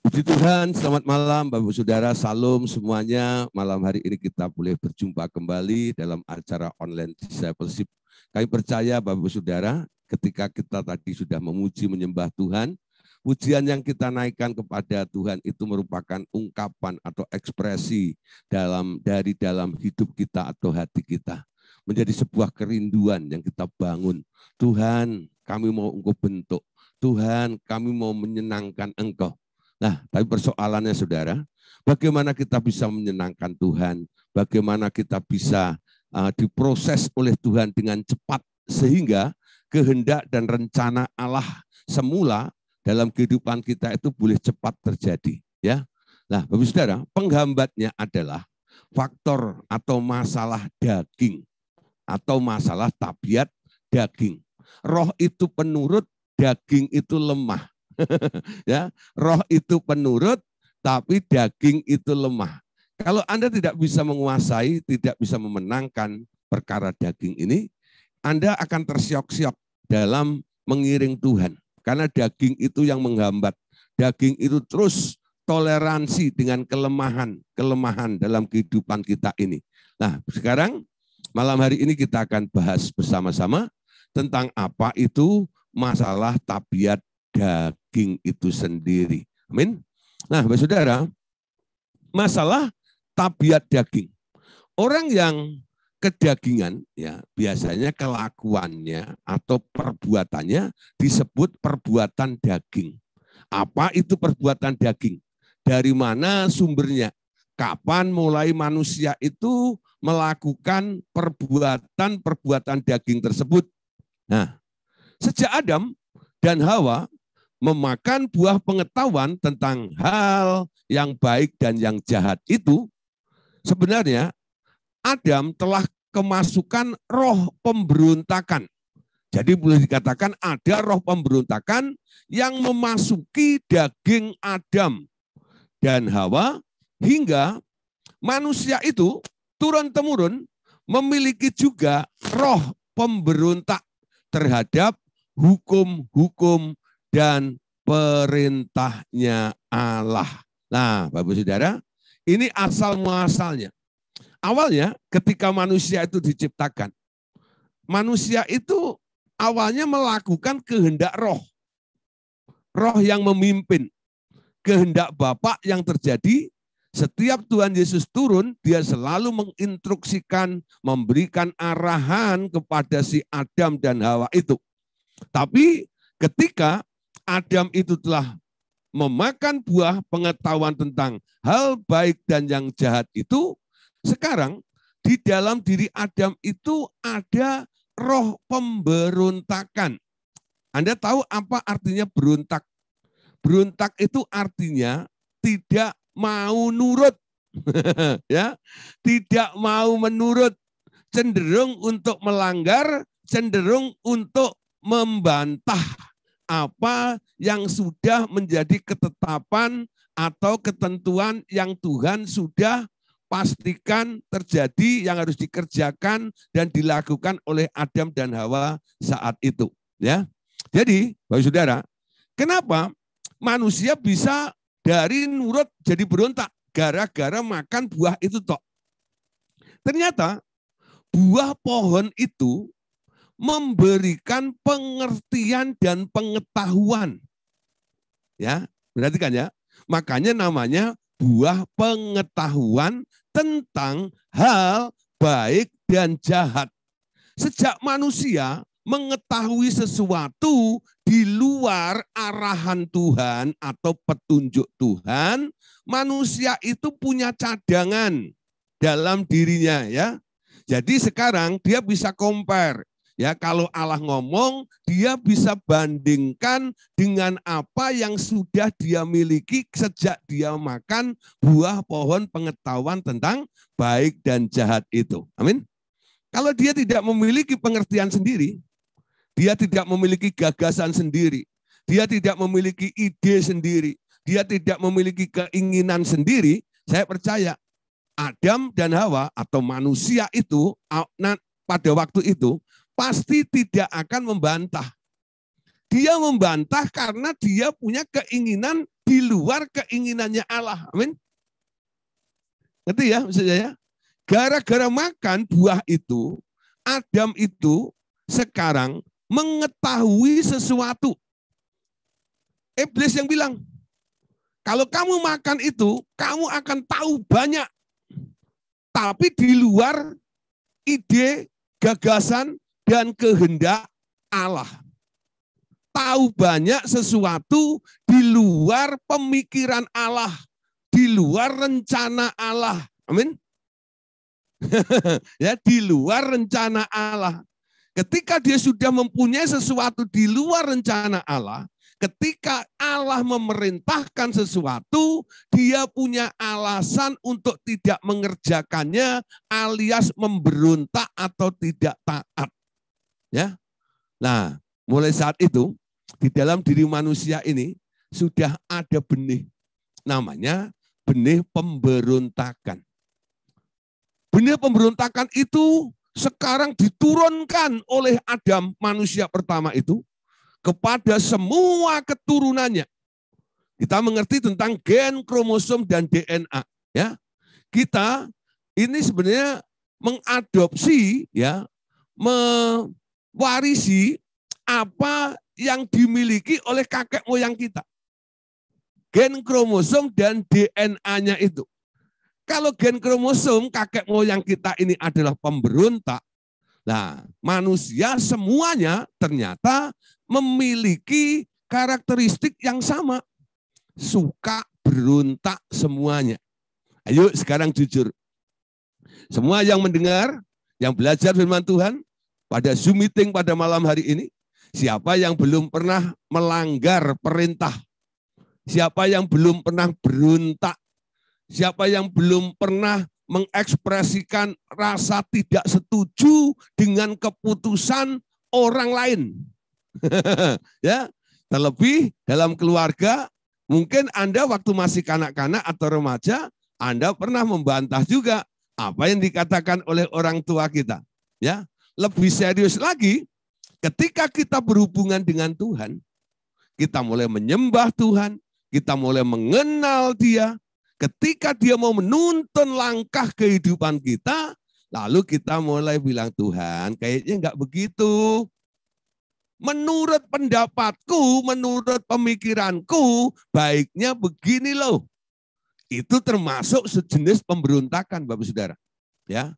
Puji Tuhan, selamat malam Bapak Saudara, salam semuanya. Malam hari ini kita boleh berjumpa kembali dalam acara online discipleship. Kami percaya Bapak Saudara, ketika kita tadi sudah memuji menyembah Tuhan, pujian yang kita naikkan kepada Tuhan itu merupakan ungkapan atau ekspresi dalam dari dalam hidup kita atau hati kita. Menjadi sebuah kerinduan yang kita bangun. Tuhan, kami mau engkau bentuk. Tuhan, kami mau menyenangkan engkau. Nah, tapi persoalannya saudara, bagaimana kita bisa menyenangkan Tuhan, bagaimana kita bisa uh, diproses oleh Tuhan dengan cepat sehingga kehendak dan rencana Allah semula dalam kehidupan kita itu boleh cepat terjadi, ya. Nah, Bapak Saudara, penghambatnya adalah faktor atau masalah daging atau masalah tabiat daging. Roh itu penurut, daging itu lemah. ya, roh itu penurut tapi daging itu lemah. Kalau Anda tidak bisa menguasai, tidak bisa memenangkan perkara daging ini, Anda akan tersiok-siok dalam mengiring Tuhan. Karena daging itu yang menghambat. Daging itu terus toleransi dengan kelemahan-kelemahan dalam kehidupan kita ini. Nah, sekarang malam hari ini kita akan bahas bersama-sama tentang apa itu masalah tabiat daging itu sendiri. Amin. Nah, Bapak Saudara, masalah tabiat daging. Orang yang kedagingan ya biasanya kelakuannya atau perbuatannya disebut perbuatan daging. Apa itu perbuatan daging? Dari mana sumbernya? Kapan mulai manusia itu melakukan perbuatan-perbuatan daging tersebut? Nah, sejak Adam dan Hawa memakan buah pengetahuan tentang hal yang baik dan yang jahat itu, sebenarnya Adam telah kemasukan roh pemberontakan. Jadi boleh dikatakan ada roh pemberontakan yang memasuki daging Adam dan Hawa hingga manusia itu turun-temurun memiliki juga roh pemberontak terhadap hukum-hukum dan perintahnya Allah. Nah, Bapak Saudara, ini asal muasalnya. Awalnya ketika manusia itu diciptakan, manusia itu awalnya melakukan kehendak roh. Roh yang memimpin. Kehendak Bapak yang terjadi setiap Tuhan Yesus turun, dia selalu menginstruksikan, memberikan arahan kepada si Adam dan Hawa itu. Tapi ketika Adam itu telah memakan buah pengetahuan tentang hal baik dan yang jahat itu, sekarang di dalam diri Adam itu ada roh pemberontakan. Anda tahu apa artinya berontak? Berontak itu artinya tidak mau nurut. ya, tidak mau menurut, cenderung untuk melanggar, cenderung untuk membantah apa yang sudah menjadi ketetapan atau ketentuan yang Tuhan sudah pastikan terjadi yang harus dikerjakan dan dilakukan oleh Adam dan Hawa saat itu, ya. Jadi, Bapak Saudara, kenapa manusia bisa dari nurut jadi berontak gara-gara makan buah itu tok? Ternyata buah pohon itu memberikan pengertian dan pengetahuan. Ya, perhatikan ya. Makanya namanya buah pengetahuan tentang hal baik dan jahat. Sejak manusia mengetahui sesuatu di luar arahan Tuhan atau petunjuk Tuhan, manusia itu punya cadangan dalam dirinya ya. Jadi sekarang dia bisa compare, Ya, kalau Allah ngomong, dia bisa bandingkan dengan apa yang sudah dia miliki sejak dia makan buah pohon pengetahuan tentang baik dan jahat itu. Amin. Kalau dia tidak memiliki pengertian sendiri, dia tidak memiliki gagasan sendiri, dia tidak memiliki ide sendiri, dia tidak memiliki keinginan sendiri, saya percaya Adam dan Hawa atau manusia itu pada waktu itu pasti tidak akan membantah. Dia membantah karena dia punya keinginan di luar keinginannya Allah. Amin. Ngerti ya maksud saya? Gara-gara makan buah itu, Adam itu sekarang mengetahui sesuatu. Iblis yang bilang, kalau kamu makan itu, kamu akan tahu banyak. Tapi di luar ide, gagasan, dan kehendak Allah. Tahu banyak sesuatu di luar pemikiran Allah, di luar rencana Allah. Amin. ya, di luar rencana Allah. Ketika dia sudah mempunyai sesuatu di luar rencana Allah, ketika Allah memerintahkan sesuatu, dia punya alasan untuk tidak mengerjakannya alias memberontak atau tidak taat. Ya. Nah, mulai saat itu di dalam diri manusia ini sudah ada benih namanya benih pemberontakan. Benih pemberontakan itu sekarang diturunkan oleh Adam manusia pertama itu kepada semua keturunannya. Kita mengerti tentang gen, kromosom dan DNA, ya. Kita ini sebenarnya mengadopsi ya me, warisi apa yang dimiliki oleh kakek moyang kita. Gen kromosom dan DNA-nya itu. Kalau gen kromosom kakek moyang kita ini adalah pemberontak, nah manusia semuanya ternyata memiliki karakteristik yang sama. Suka berontak semuanya. Ayo sekarang jujur. Semua yang mendengar, yang belajar firman Tuhan, pada Zoom meeting pada malam hari ini, siapa yang belum pernah melanggar perintah? Siapa yang belum pernah beruntak? Siapa yang belum pernah mengekspresikan rasa tidak setuju dengan keputusan orang lain? ya, terlebih dalam keluarga, mungkin Anda waktu masih kanak-kanak atau remaja, Anda pernah membantah juga apa yang dikatakan oleh orang tua kita. Ya, lebih serius lagi, ketika kita berhubungan dengan Tuhan, kita mulai menyembah Tuhan, kita mulai mengenal Dia. Ketika Dia mau menuntun langkah kehidupan kita, lalu kita mulai bilang, "Tuhan, kayaknya enggak begitu." Menurut pendapatku, menurut pemikiranku, baiknya begini loh. Itu termasuk sejenis pemberontakan, Bapak Saudara. Ya,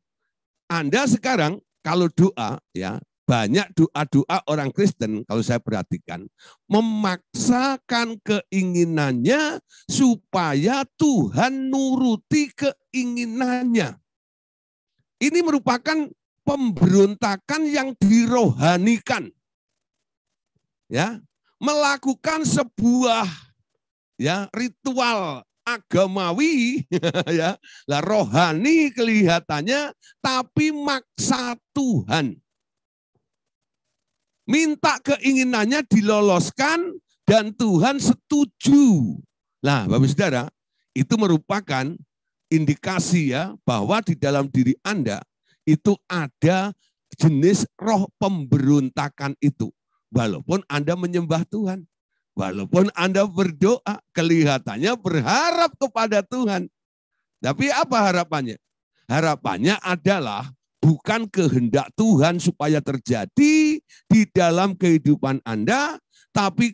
Anda sekarang kalau doa ya banyak doa-doa orang Kristen kalau saya perhatikan memaksakan keinginannya supaya Tuhan nuruti keinginannya. Ini merupakan pemberontakan yang dirohanikan. Ya, melakukan sebuah ya ritual agamawi ya lah rohani kelihatannya tapi maksa Tuhan minta keinginannya diloloskan dan Tuhan setuju nah Bapak Saudara itu merupakan indikasi ya bahwa di dalam diri Anda itu ada jenis roh pemberontakan itu walaupun Anda menyembah Tuhan Walaupun Anda berdoa, kelihatannya berharap kepada Tuhan. Tapi apa harapannya? Harapannya adalah bukan kehendak Tuhan supaya terjadi di dalam kehidupan Anda, tapi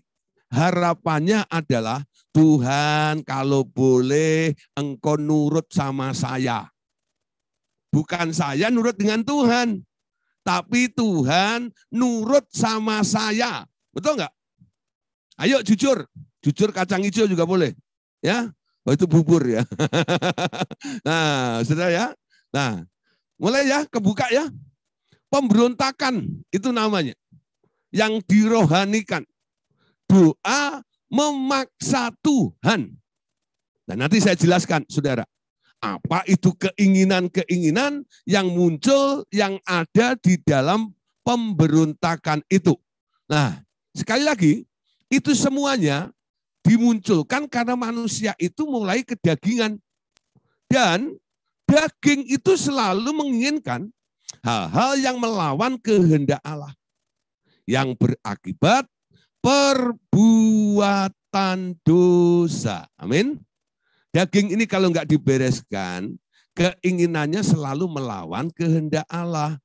harapannya adalah Tuhan kalau boleh engkau nurut sama saya. Bukan saya nurut dengan Tuhan, tapi Tuhan nurut sama saya. Betul enggak? Ayo jujur, jujur kacang hijau juga boleh. Ya, oh, itu bubur ya. nah, sudah ya. Nah, mulai ya, kebuka ya. Pemberontakan itu namanya. Yang dirohanikan. Doa memaksa Tuhan. Dan nah, nanti saya jelaskan, saudara. Apa itu keinginan-keinginan yang muncul, yang ada di dalam pemberontakan itu. Nah, sekali lagi, itu semuanya dimunculkan karena manusia itu mulai kedagingan. Dan daging itu selalu menginginkan hal-hal yang melawan kehendak Allah. Yang berakibat perbuatan dosa. Amin. Daging ini kalau nggak dibereskan, keinginannya selalu melawan kehendak Allah.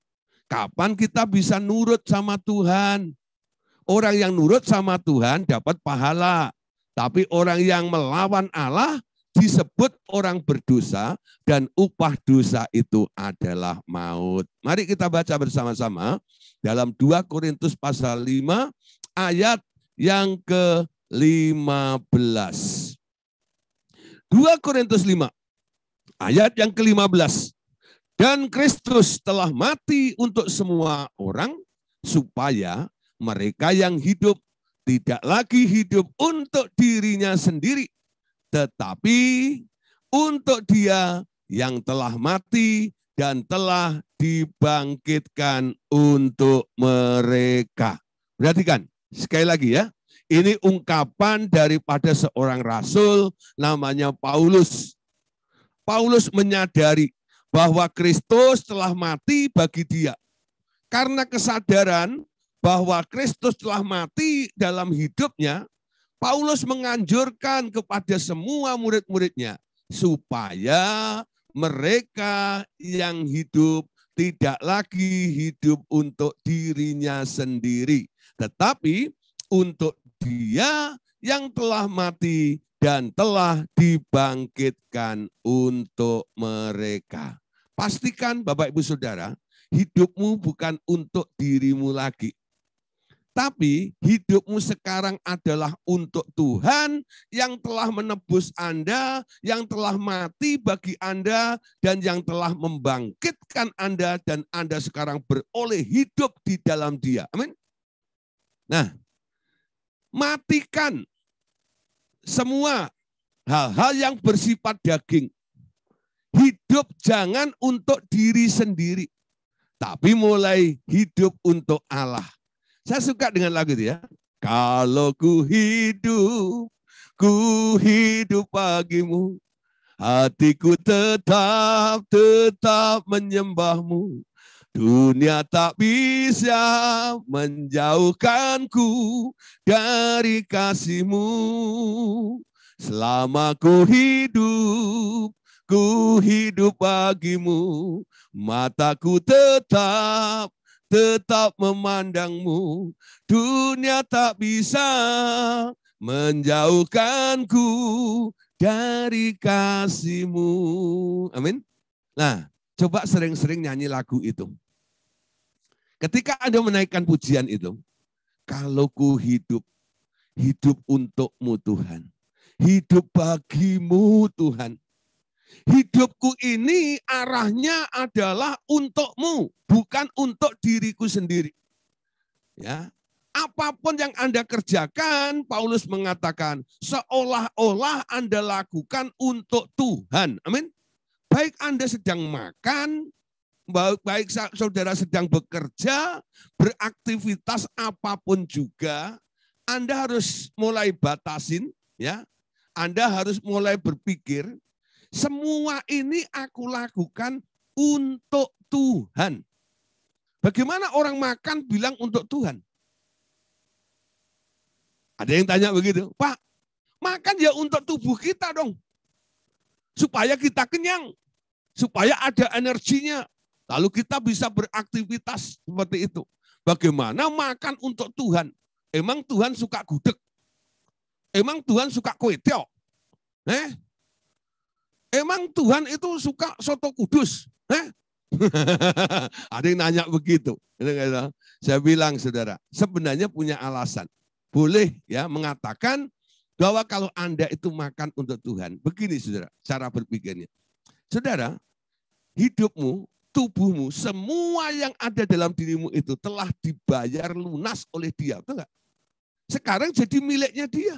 Kapan kita bisa nurut sama Tuhan? Orang yang nurut sama Tuhan dapat pahala. Tapi orang yang melawan Allah disebut orang berdosa dan upah dosa itu adalah maut. Mari kita baca bersama-sama dalam 2 Korintus pasal 5 ayat yang ke-15. 2 Korintus 5 ayat yang ke-15. Dan Kristus telah mati untuk semua orang supaya mereka yang hidup tidak lagi hidup untuk dirinya sendiri, tetapi untuk Dia yang telah mati dan telah dibangkitkan untuk mereka. Perhatikan, sekali lagi ya, ini ungkapan daripada seorang rasul namanya Paulus. Paulus menyadari bahwa Kristus telah mati bagi dia. Karena kesadaran bahwa Kristus telah mati dalam hidupnya, Paulus menganjurkan kepada semua murid-muridnya supaya mereka yang hidup tidak lagi hidup untuk dirinya sendiri, tetapi untuk Dia yang telah mati dan telah dibangkitkan untuk mereka. Pastikan, Bapak Ibu Saudara, hidupmu bukan untuk dirimu lagi, tapi hidupmu sekarang adalah untuk Tuhan yang telah menebus Anda, yang telah mati bagi Anda, dan yang telah membangkitkan Anda, dan Anda sekarang beroleh hidup di dalam Dia. Amin. Nah, matikan semua hal-hal yang bersifat daging. Hidup jangan untuk diri sendiri, tapi mulai hidup untuk Allah. Saya suka dengan lagu itu ya. Kalau ku hidup, ku hidup bagimu. Hatiku tetap, tetap menyembahmu. Dunia tak bisa menjauhkanku dari kasihmu. Selama ku hidup, ku hidup bagimu. Mataku tetap tetap memandangmu. Dunia tak bisa menjauhkanku dari kasihmu. Amin. Nah, coba sering-sering nyanyi lagu itu. Ketika Anda menaikkan pujian itu, kalau ku hidup, hidup untukmu Tuhan. Hidup bagimu Tuhan hidupku ini arahnya adalah untukmu, bukan untuk diriku sendiri. Ya. Apapun yang Anda kerjakan, Paulus mengatakan, seolah-olah Anda lakukan untuk Tuhan. Amin. Baik Anda sedang makan, baik, baik saudara sedang bekerja, beraktivitas apapun juga, Anda harus mulai batasin, ya. Anda harus mulai berpikir semua ini aku lakukan untuk Tuhan. Bagaimana orang makan bilang untuk Tuhan? Ada yang tanya begitu, Pak, makan ya untuk tubuh kita dong. Supaya kita kenyang, supaya ada energinya. Lalu kita bisa beraktivitas seperti itu. Bagaimana makan untuk Tuhan? Emang Tuhan suka gudeg? Emang Tuhan suka kue tiok? Eh? Emang Tuhan itu suka soto kudus? Eh? Ada yang nanya begitu. Saya bilang saudara, sebenarnya punya alasan. Boleh ya mengatakan bahwa kalau Anda itu makan untuk Tuhan. Begini saudara, cara berpikirnya. Saudara, hidupmu, tubuhmu, semua yang ada dalam dirimu itu telah dibayar lunas oleh dia. Betul enggak? Sekarang jadi miliknya dia.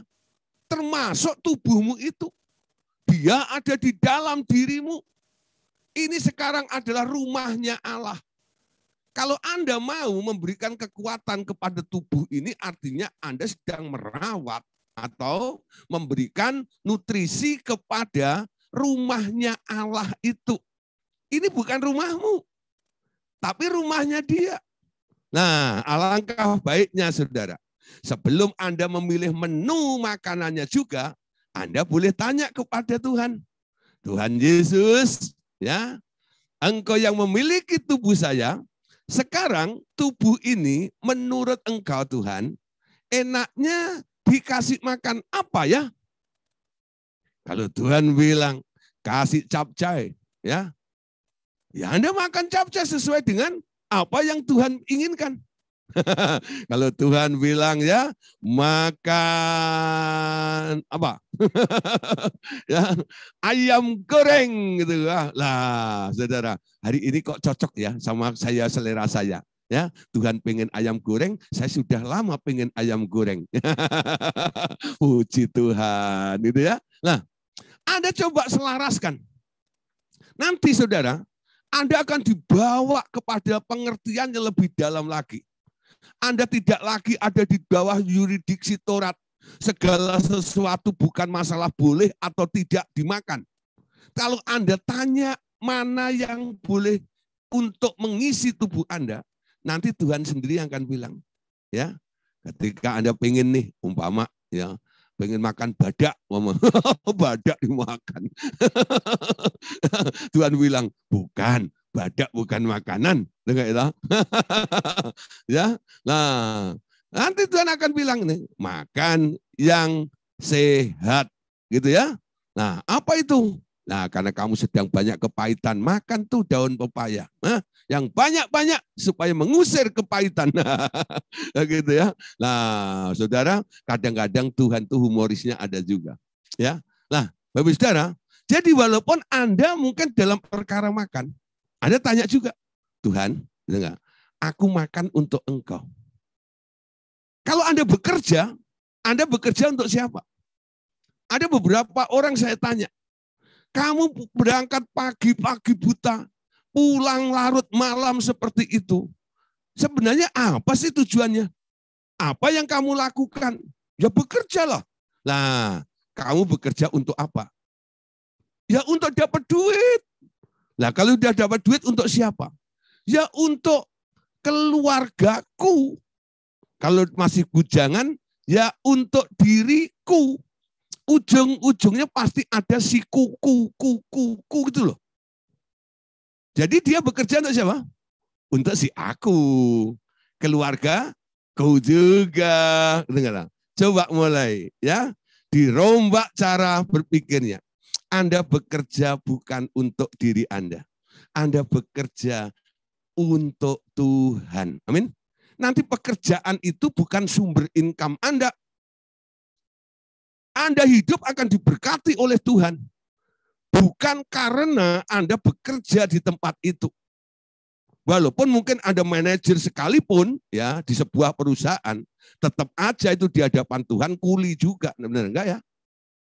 Termasuk tubuhmu itu. Dia ada di dalam dirimu. Ini sekarang adalah rumahnya Allah. Kalau Anda mau memberikan kekuatan kepada tubuh ini, artinya Anda sedang merawat atau memberikan nutrisi kepada rumahnya Allah itu. Ini bukan rumahmu, tapi rumahnya Dia. Nah, alangkah baiknya saudara, sebelum Anda memilih menu makanannya juga, anda boleh tanya kepada Tuhan. Tuhan Yesus, ya, engkau yang memiliki tubuh saya, sekarang tubuh ini menurut engkau Tuhan, enaknya dikasih makan apa ya? Kalau Tuhan bilang, kasih capcay, ya. Ya Anda makan capcay sesuai dengan apa yang Tuhan inginkan. Kalau Tuhan bilang ya, makan apa? ya, ayam goreng gitu lah. Lah, Saudara, hari ini kok cocok ya sama saya selera saya. Ya, Tuhan pengen ayam goreng, saya sudah lama pengen ayam goreng. Puji Tuhan, itu ya. Nah, Anda coba selaraskan. Nanti Saudara, Anda akan dibawa kepada pengertian yang lebih dalam lagi. Anda tidak lagi ada di bawah yuridiksi Taurat. Segala sesuatu bukan masalah boleh atau tidak dimakan. Kalau Anda tanya mana yang boleh untuk mengisi tubuh Anda, nanti Tuhan sendiri yang akan bilang. Ya, ketika Anda pengen nih, umpama ya, pengen makan badak, mama. badak dimakan. Tuhan bilang, bukan, badak bukan makanan. Ya, ya. Nah, nanti Tuhan akan bilang nih, makan yang sehat gitu ya. Nah, apa itu? Nah, karena kamu sedang banyak kepahitan, makan tuh daun pepaya. Nah, yang banyak-banyak supaya mengusir kepahitan. gitu ya. Nah, Saudara, kadang-kadang Tuhan tuh humorisnya ada juga. Ya. Nah, Bapak Saudara, jadi walaupun Anda mungkin dalam perkara makan, anda tanya juga, Tuhan, enggak, aku makan untuk engkau. Kalau Anda bekerja, Anda bekerja untuk siapa? Ada beberapa orang saya tanya, kamu berangkat pagi-pagi buta, pulang larut malam seperti itu. Sebenarnya apa sih tujuannya? Apa yang kamu lakukan? Ya bekerjalah. Lah, kamu bekerja untuk apa? Ya untuk dapat duit. Nah kalau udah dapat duit untuk siapa? Ya untuk keluargaku. Kalau masih bujangan, ya untuk diriku. Ujung-ujungnya pasti ada si kuku, kuku, kuku gitu loh. Jadi dia bekerja untuk siapa? Untuk si aku. Keluarga, kau juga. Dengar, coba mulai ya. Dirombak cara berpikirnya. Anda bekerja bukan untuk diri Anda. Anda bekerja untuk Tuhan. Amin. Nanti pekerjaan itu bukan sumber income Anda. Anda hidup akan diberkati oleh Tuhan. Bukan karena Anda bekerja di tempat itu. Walaupun mungkin Anda manajer sekalipun ya di sebuah perusahaan, tetap aja itu di hadapan Tuhan kuli juga. Benar enggak ya?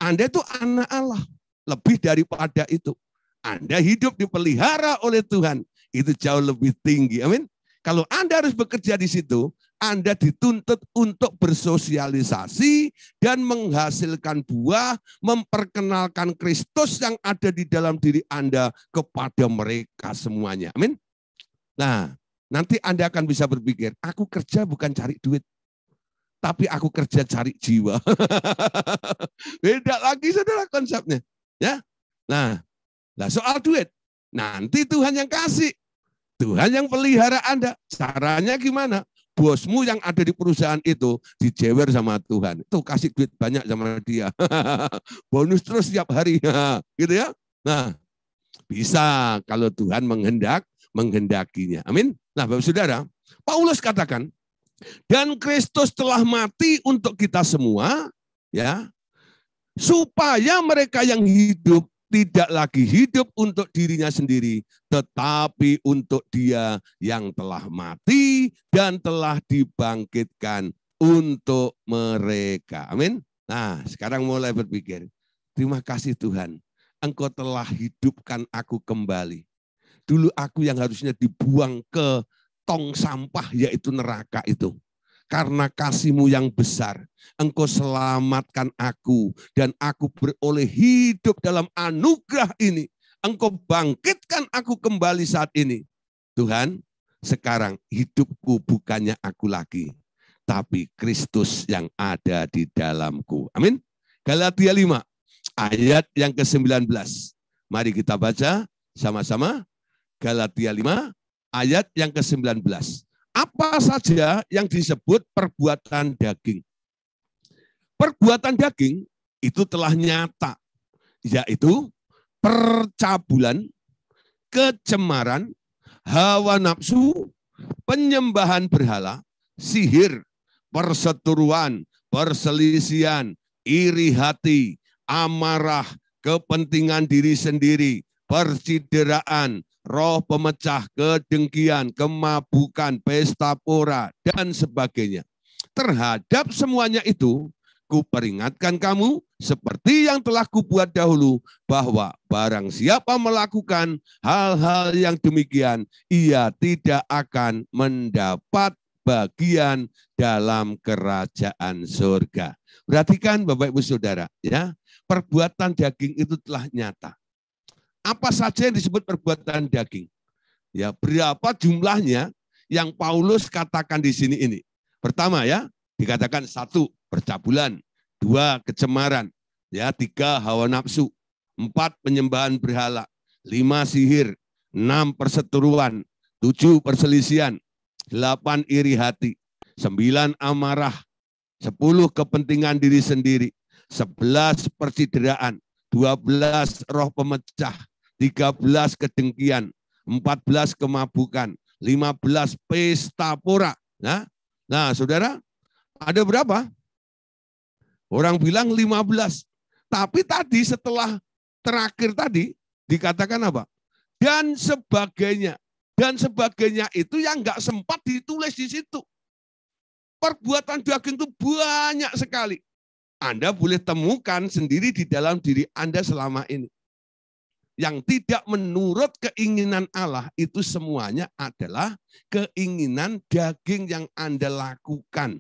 Anda itu anak Allah. Lebih daripada itu. Anda hidup dipelihara oleh Tuhan. Itu jauh lebih tinggi. Amin. Kalau Anda harus bekerja di situ, Anda dituntut untuk bersosialisasi dan menghasilkan buah, memperkenalkan Kristus yang ada di dalam diri Anda kepada mereka semuanya. Amin. Nah, nanti Anda akan bisa berpikir, aku kerja bukan cari duit, tapi aku kerja cari jiwa. Beda lagi saudara konsepnya. Ya. Nah, nah soal duit, nanti Tuhan yang kasih. Tuhan yang pelihara Anda. Caranya gimana? Bosmu yang ada di perusahaan itu dijewer sama Tuhan. Tuh kasih duit banyak sama dia. Bonus terus setiap hari. gitu ya. Nah, bisa kalau Tuhan menghendak menghendakinya. Amin. Nah, Bapak Saudara, Paulus katakan, dan Kristus telah mati untuk kita semua, ya, supaya mereka yang hidup tidak lagi hidup untuk dirinya sendiri, tetapi untuk Dia yang telah mati dan telah dibangkitkan untuk mereka. Amin. Nah, sekarang mulai berpikir. Terima kasih Tuhan, Engkau telah hidupkan aku kembali. Dulu aku yang harusnya dibuang ke tong sampah yaitu neraka itu karena kasihmu yang besar. Engkau selamatkan aku dan aku beroleh hidup dalam anugerah ini. Engkau bangkitkan aku kembali saat ini. Tuhan, sekarang hidupku bukannya aku lagi, tapi Kristus yang ada di dalamku. Amin. Galatia 5 ayat yang ke-19. Mari kita baca sama-sama. Galatia 5 ayat yang ke-19 apa saja yang disebut perbuatan daging. Perbuatan daging itu telah nyata, yaitu percabulan, kecemaran, hawa nafsu, penyembahan berhala, sihir, perseteruan, perselisian, iri hati, amarah, kepentingan diri sendiri, percideraan, roh pemecah, kedengkian, kemabukan, pesta pora, dan sebagainya. Terhadap semuanya itu, kuperingatkan kamu seperti yang telah kubuat dahulu bahwa barang siapa melakukan hal-hal yang demikian, ia tidak akan mendapat bagian dalam kerajaan surga. Perhatikan Bapak Ibu Saudara, ya. Perbuatan daging itu telah nyata apa saja yang disebut perbuatan daging. Ya, berapa jumlahnya yang Paulus katakan di sini ini. Pertama ya, dikatakan satu percabulan, dua kecemaran, ya tiga hawa nafsu, empat penyembahan berhala, lima sihir, enam perseteruan, tujuh perselisian, delapan iri hati, sembilan amarah, sepuluh kepentingan diri sendiri, sebelas persideraan, dua belas roh pemecah, 13 kedengkian, 14 kemabukan, 15 pesta pora. Nah, nah saudara, ada berapa? Orang bilang 15. Tapi tadi setelah terakhir tadi dikatakan apa? Dan sebagainya. Dan sebagainya itu yang nggak sempat ditulis di situ. Perbuatan daging itu banyak sekali. Anda boleh temukan sendiri di dalam diri Anda selama ini yang tidak menurut keinginan Allah itu semuanya adalah keinginan daging yang Anda lakukan.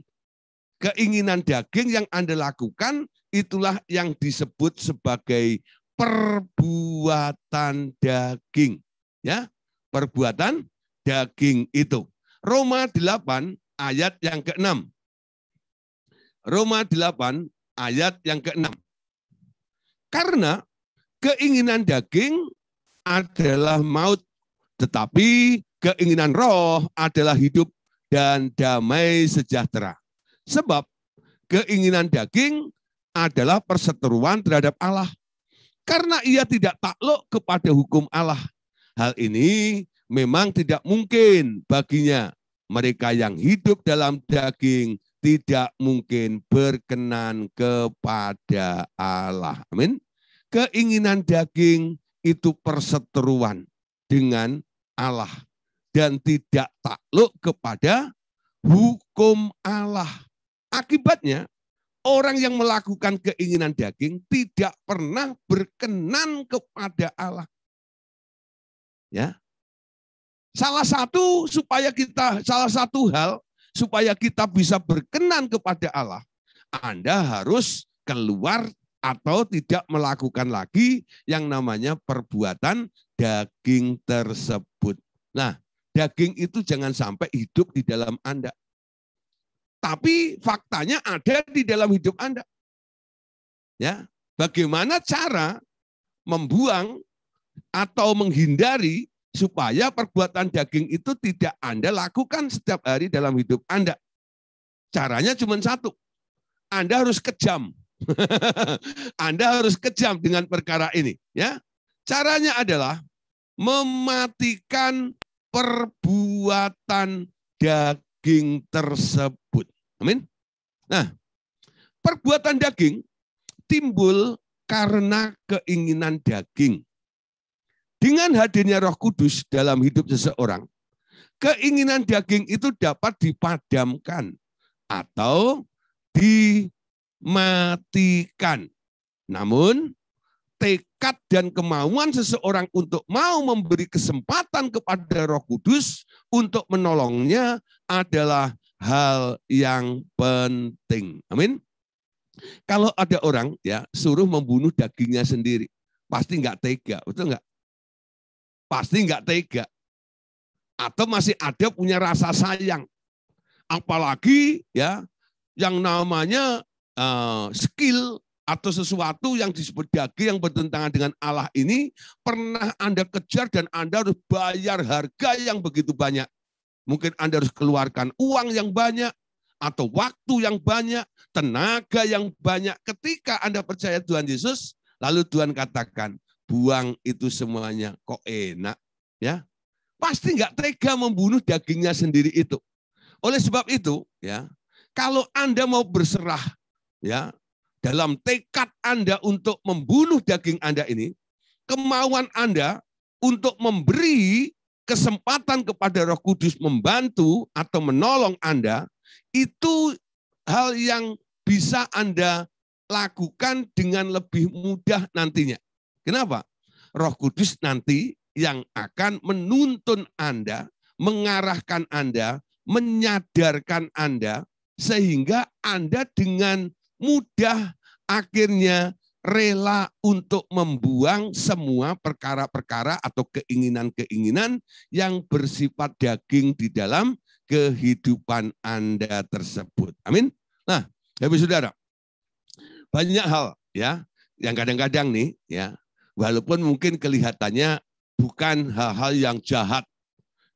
Keinginan daging yang Anda lakukan itulah yang disebut sebagai perbuatan daging. Ya, perbuatan daging itu. Roma 8 ayat yang ke-6. Roma 8 ayat yang ke-6. Karena Keinginan daging adalah maut, tetapi keinginan roh adalah hidup dan damai sejahtera. Sebab keinginan daging adalah perseteruan terhadap Allah. Karena ia tidak takluk kepada hukum Allah. Hal ini memang tidak mungkin baginya. Mereka yang hidup dalam daging tidak mungkin berkenan kepada Allah. Amin. Keinginan daging itu perseteruan dengan Allah dan tidak takluk kepada hukum Allah. Akibatnya orang yang melakukan keinginan daging tidak pernah berkenan kepada Allah. Ya. Salah satu supaya kita salah satu hal supaya kita bisa berkenan kepada Allah, Anda harus keluar atau tidak melakukan lagi yang namanya perbuatan daging tersebut. Nah, daging itu jangan sampai hidup di dalam Anda. Tapi faktanya ada di dalam hidup Anda. Ya, bagaimana cara membuang atau menghindari supaya perbuatan daging itu tidak Anda lakukan setiap hari dalam hidup Anda. Caranya cuma satu. Anda harus kejam Anda harus kejam dengan perkara ini, ya. Caranya adalah mematikan perbuatan daging tersebut. Amin. Nah, perbuatan daging timbul karena keinginan daging. Dengan hadirnya Roh Kudus dalam hidup seseorang, keinginan daging itu dapat dipadamkan atau di matikan. Namun, tekad dan kemauan seseorang untuk mau memberi kesempatan kepada Roh Kudus untuk menolongnya adalah hal yang penting. Amin. Kalau ada orang ya suruh membunuh dagingnya sendiri, pasti nggak tega, betul nggak? Pasti nggak tega. Atau masih ada punya rasa sayang. Apalagi ya yang namanya Eh, skill atau sesuatu yang disebut daging yang bertentangan dengan Allah ini pernah Anda kejar dan Anda harus bayar harga yang begitu banyak. Mungkin Anda harus keluarkan uang yang banyak atau waktu yang banyak, tenaga yang banyak. Ketika Anda percaya Tuhan Yesus, lalu Tuhan katakan, buang itu semuanya. Kok enak? ya Pasti nggak tega membunuh dagingnya sendiri itu. Oleh sebab itu, ya kalau Anda mau berserah ya dalam tekad Anda untuk membunuh daging Anda ini, kemauan Anda untuk memberi kesempatan kepada Roh Kudus membantu atau menolong Anda, itu hal yang bisa Anda lakukan dengan lebih mudah nantinya. Kenapa? Roh Kudus nanti yang akan menuntun Anda, mengarahkan Anda, menyadarkan Anda, sehingga Anda dengan mudah akhirnya rela untuk membuang semua perkara-perkara atau keinginan-keinginan yang bersifat daging di dalam kehidupan Anda tersebut. Amin. Nah, habis ya saudara, banyak hal ya yang kadang-kadang nih ya, walaupun mungkin kelihatannya bukan hal-hal yang jahat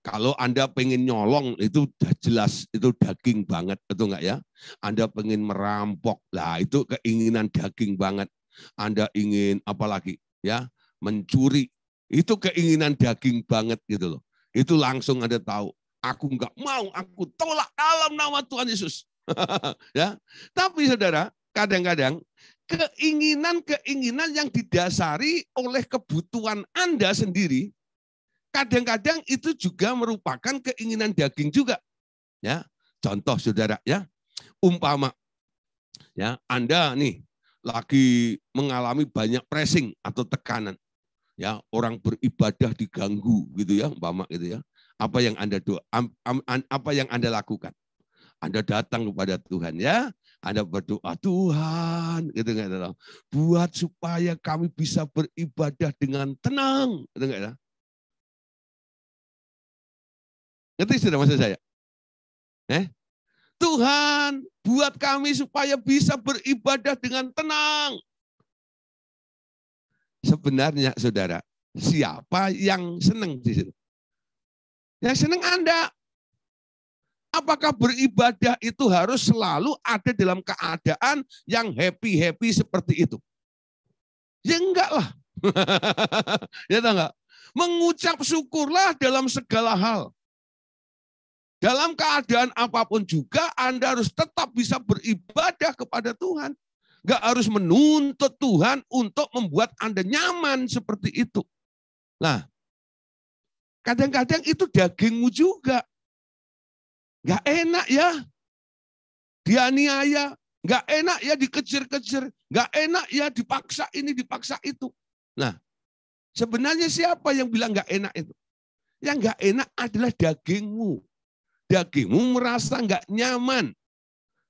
kalau Anda pengen nyolong, itu jelas, itu daging banget, betul nggak ya? Anda pengen merampok, lah itu keinginan daging banget. Anda ingin apalagi ya mencuri itu keinginan daging banget gitu loh itu langsung Anda tahu aku nggak mau aku tolak dalam nama Tuhan Yesus ya tapi saudara kadang-kadang keinginan-keinginan yang didasari oleh kebutuhan Anda sendiri kadang-kadang itu juga merupakan keinginan daging juga. Ya, contoh saudara ya, umpama ya Anda nih lagi mengalami banyak pressing atau tekanan. Ya, orang beribadah diganggu gitu ya, umpama gitu ya. Apa yang Anda doa, apa yang Anda lakukan? Anda datang kepada Tuhan ya, Anda berdoa Tuhan, gitu enggak kan, gitu buat supaya kami bisa beribadah dengan tenang, gitu enggak kan, ya. Ngerti sudah maksud saya? Eh? Tuhan, buat kami supaya bisa beribadah dengan tenang. Sebenarnya saudara, siapa yang senang di situ? Yang senang Anda. Apakah beribadah itu harus selalu ada dalam keadaan yang happy-happy seperti itu? Ya enggak lah. ya enggak? Mengucap syukurlah dalam segala hal. Dalam keadaan apapun juga, Anda harus tetap bisa beribadah kepada Tuhan. Gak harus menuntut Tuhan untuk membuat Anda nyaman seperti itu. Nah, kadang-kadang itu dagingmu juga. Gak enak ya. Dianiaya. Gak enak ya dikejar-kejar. Gak enak ya dipaksa ini, dipaksa itu. Nah, sebenarnya siapa yang bilang gak enak itu? Yang gak enak adalah dagingmu dagingmu merasa nggak nyaman.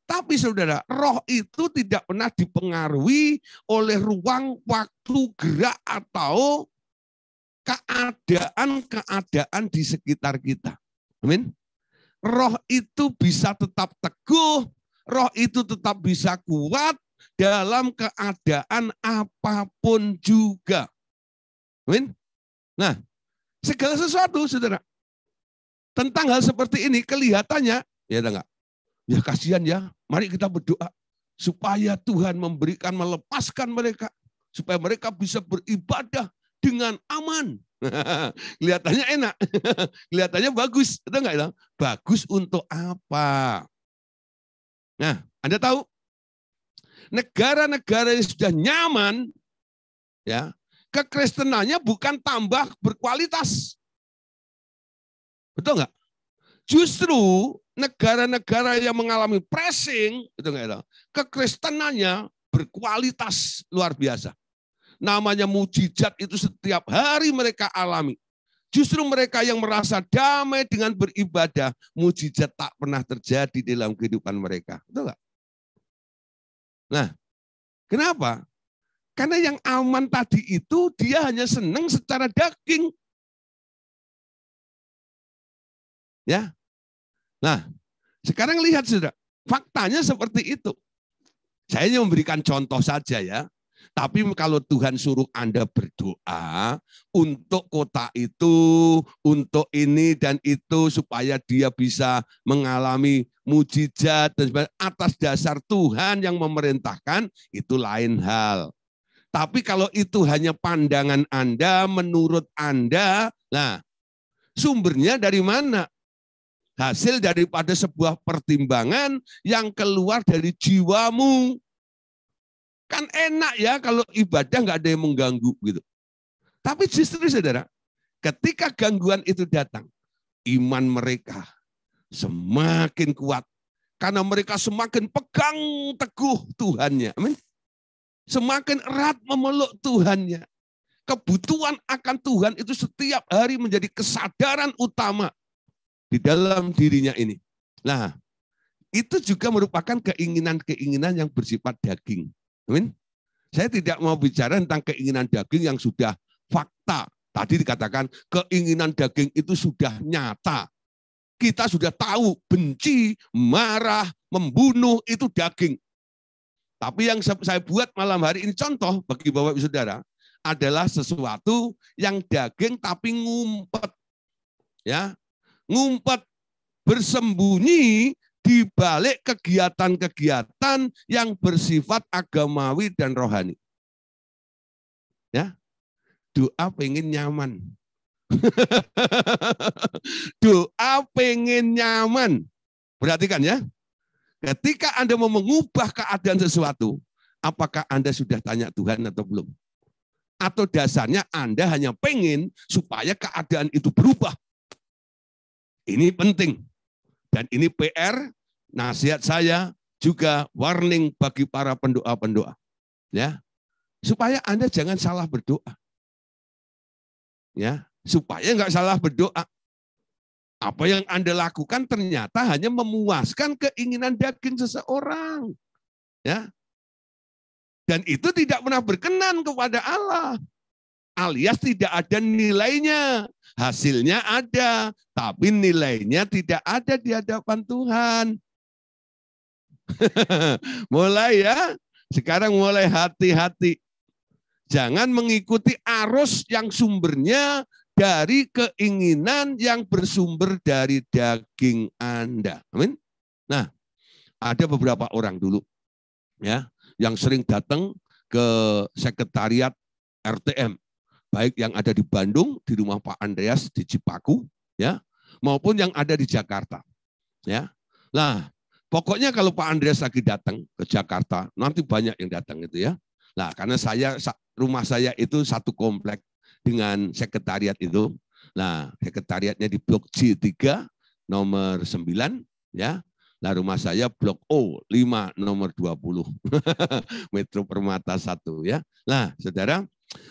Tapi saudara, roh itu tidak pernah dipengaruhi oleh ruang, waktu, gerak, atau keadaan-keadaan di sekitar kita. Amin. Roh itu bisa tetap teguh, roh itu tetap bisa kuat dalam keadaan apapun juga. Amin. Nah, segala sesuatu, saudara, tentang hal seperti ini kelihatannya, ya enggak? Ya kasihan ya, mari kita berdoa supaya Tuhan memberikan, melepaskan mereka. Supaya mereka bisa beribadah dengan aman. Kelihatannya enak, kelihatannya bagus. Itu enggak ya? Bagus untuk apa? Nah, Anda tahu? Negara-negara yang sudah nyaman, ya, kekristenannya bukan tambah berkualitas. Betul nggak? Justru negara-negara yang mengalami pressing, itu nggak kekristenannya berkualitas luar biasa. Namanya mujizat itu setiap hari mereka alami. Justru mereka yang merasa damai dengan beribadah, mujizat tak pernah terjadi dalam kehidupan mereka. Betul nggak? Nah, kenapa? Karena yang aman tadi itu dia hanya senang secara daging. Ya. Nah, sekarang lihat sudah faktanya seperti itu. Saya hanya memberikan contoh saja ya. Tapi kalau Tuhan suruh Anda berdoa untuk kota itu, untuk ini dan itu supaya dia bisa mengalami mujizat dan sebagainya atas dasar Tuhan yang memerintahkan itu lain hal. Tapi kalau itu hanya pandangan Anda, menurut Anda, nah sumbernya dari mana? hasil daripada sebuah pertimbangan yang keluar dari jiwamu. Kan enak ya kalau ibadah nggak ada yang mengganggu gitu. Tapi justru saudara, ketika gangguan itu datang, iman mereka semakin kuat. Karena mereka semakin pegang teguh Tuhannya. Amin. Semakin erat memeluk Tuhannya. Kebutuhan akan Tuhan itu setiap hari menjadi kesadaran utama di dalam dirinya ini. Nah, itu juga merupakan keinginan-keinginan yang bersifat daging. Amin. Saya tidak mau bicara tentang keinginan daging yang sudah fakta. Tadi dikatakan keinginan daging itu sudah nyata. Kita sudah tahu benci, marah, membunuh itu daging. Tapi yang saya buat malam hari ini contoh bagi Bapak Ibu Saudara adalah sesuatu yang daging tapi ngumpet. Ya, ngumpet bersembunyi di balik kegiatan-kegiatan yang bersifat agamawi dan rohani. Ya, doa pengen nyaman. doa pengen nyaman. Perhatikan ya. Ketika Anda mau mengubah keadaan sesuatu, apakah Anda sudah tanya Tuhan atau belum? Atau dasarnya Anda hanya pengen supaya keadaan itu berubah ini penting. Dan ini PR, nasihat saya juga warning bagi para pendoa-pendoa. Ya. Supaya Anda jangan salah berdoa. Ya, supaya nggak salah berdoa. Apa yang Anda lakukan ternyata hanya memuaskan keinginan daging seseorang. Ya. Dan itu tidak pernah berkenan kepada Allah alias tidak ada nilainya. Hasilnya ada, tapi nilainya tidak ada di hadapan Tuhan. mulai ya, sekarang mulai hati-hati. Jangan mengikuti arus yang sumbernya dari keinginan yang bersumber dari daging Anda. Amin. Nah, ada beberapa orang dulu ya yang sering datang ke sekretariat RTM baik yang ada di Bandung di rumah Pak Andreas di Cipaku ya maupun yang ada di Jakarta ya nah pokoknya kalau Pak Andreas lagi datang ke Jakarta nanti banyak yang datang itu ya nah karena saya rumah saya itu satu komplek dengan sekretariat itu nah sekretariatnya di blok C3 nomor 9 ya Nah rumah saya blok O 5 nomor 20. Metro Permata 1 ya. Nah, Saudara,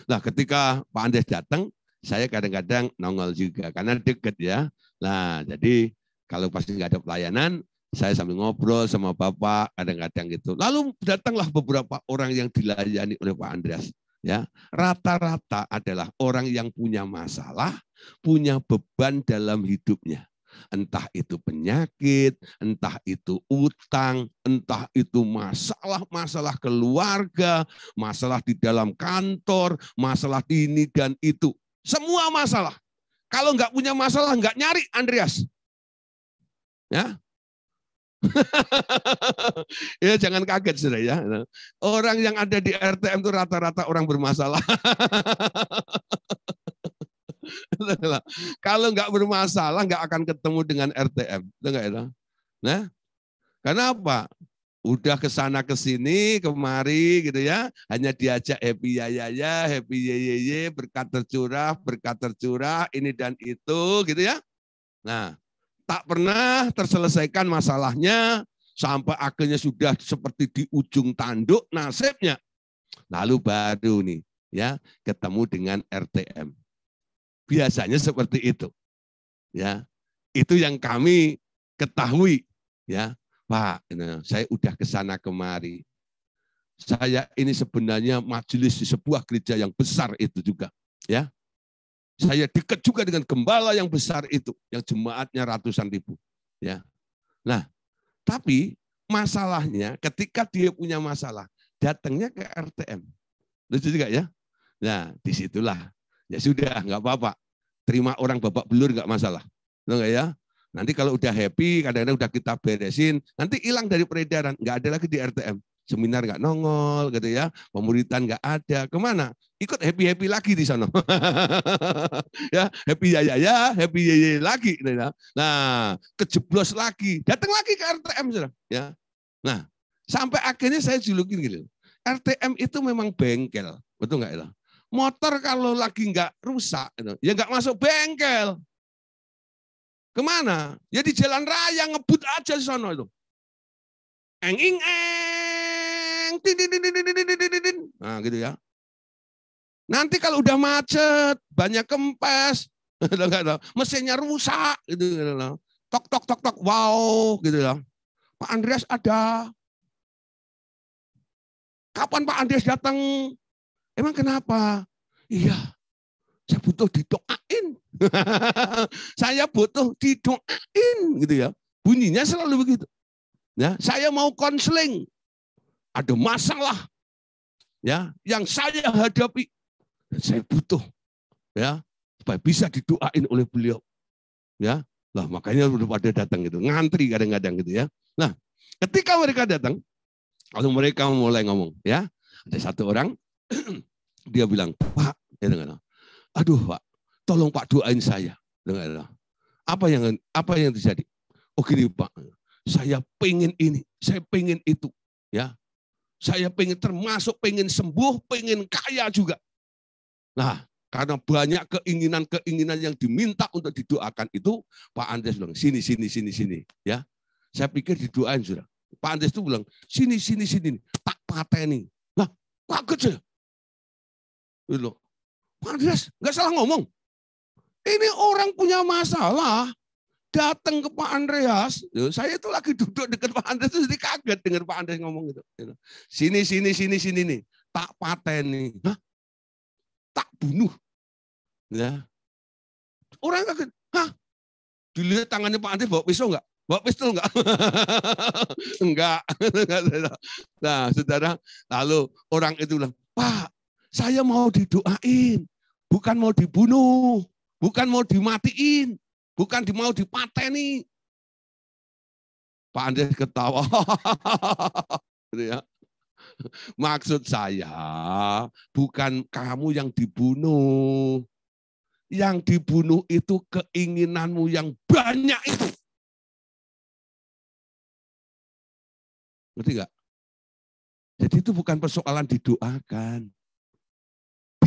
Nah, ketika Pak Andes datang, saya kadang-kadang nongol juga karena deket ya. Nah, jadi kalau pasti nggak ada pelayanan, saya sambil ngobrol sama bapak kadang-kadang gitu. Lalu datanglah beberapa orang yang dilayani oleh Pak Andreas. Ya, rata-rata adalah orang yang punya masalah, punya beban dalam hidupnya. Entah itu penyakit, entah itu utang, entah itu masalah-masalah keluarga, masalah di dalam kantor, masalah di ini dan itu. Semua masalah. Kalau nggak punya masalah, nggak nyari Andreas. Ya, ya jangan kaget sudah ya. Orang yang ada di RTM itu rata-rata orang bermasalah. Kalau nggak bermasalah, nggak akan ketemu dengan RTM. Enggak ya? Nah, karena apa? Udah ke sana ke sini, kemari gitu ya. Hanya diajak happy ya ya ya, happy ye ye ye, berkat tercurah, berkat tercurah, ini dan itu gitu ya. Nah, tak pernah terselesaikan masalahnya sampai akhirnya sudah seperti di ujung tanduk nasibnya. Lalu baru nih ya ketemu dengan RTM biasanya seperti itu. Ya. Itu yang kami ketahui, ya. Pak, saya udah ke sana kemari. Saya ini sebenarnya majelis di sebuah gereja yang besar itu juga, ya. Saya dekat juga dengan gembala yang besar itu, yang jemaatnya ratusan ribu, ya. Nah, tapi masalahnya ketika dia punya masalah, datangnya ke RTM. Lucu juga ya. Nah, disitulah. Ya sudah, nggak apa-apa terima orang babak belur nggak masalah. Enggak ya? Nanti kalau udah happy, kadang-kadang udah kita beresin, nanti hilang dari peredaran, nggak ada lagi di RTM. Seminar nggak nongol, gitu ya, pemuritan nggak ada, kemana? Ikut happy happy lagi di sana, ya happy ya ya ya, happy ya ya lagi, gitu ya. nah kejeblos lagi, datang lagi ke RTM sudah, ya. Nah sampai akhirnya saya julukin gitu, RTM itu memang bengkel, betul nggak ya? Motor kalau lagi nggak rusak, ya nggak masuk bengkel. Kemana? Ya di jalan raya ngebut aja di sana itu. Eng ing eng, din din din din din din din. Nah gitu ya. Nanti kalau udah macet, banyak kempes, mesinnya rusak gitu, gitu loh. Tok tok tok tok, wow gitu loh. Pak Andreas ada. Kapan Pak Andreas datang? Emang kenapa? Iya, saya butuh didoain. saya butuh didoain gitu ya. Bunyinya selalu begitu. Ya, saya mau konseling. Ada masalah ya yang saya hadapi. Saya butuh ya supaya bisa didoain oleh beliau. Ya. Lah makanya sudah pada datang gitu, ngantri kadang-kadang gitu ya. Nah, ketika mereka datang, lalu mereka mulai ngomong ya. Ada satu orang dia bilang, Pak, ya dengar, aduh Pak, tolong Pak doain saya. Dengar, apa yang apa yang terjadi? Oh gini Pak, saya pengen ini, saya pengen itu. ya Saya pengen termasuk pengen sembuh, pengen kaya juga. Nah, karena banyak keinginan-keinginan yang diminta untuk didoakan itu, Pak Andes bilang, sini, sini, sini, sini. ya Saya pikir didoain, sudah. Pak Andes itu bilang, sini, sini, sini. Tak pateni. Nah, kaget saya. Gitu loh. Bang Andreas, nggak salah ngomong. Ini orang punya masalah. Datang ke Pak Andreas, saya itu lagi duduk dekat Pak Andreas, terus kaget dengar Pak Andreas ngomong gitu. gitu sini, sini, sini, sini nih. Tak paten nih. Hah? Tak bunuh. Ya. Orang kaget. Hah? Dilihat tangannya Pak Andreas bawa pisau nggak? Bawa pistol enggak? enggak. nah, saudara, lalu orang itu bilang, Pak, saya mau didoain, bukan mau dibunuh, bukan mau dimatiin, bukan mau dipateni. Pak Andes ketawa. Gitu ya. Maksud saya bukan kamu yang dibunuh. Yang dibunuh itu keinginanmu yang banyak itu. Ngerti nggak? Jadi itu bukan persoalan didoakan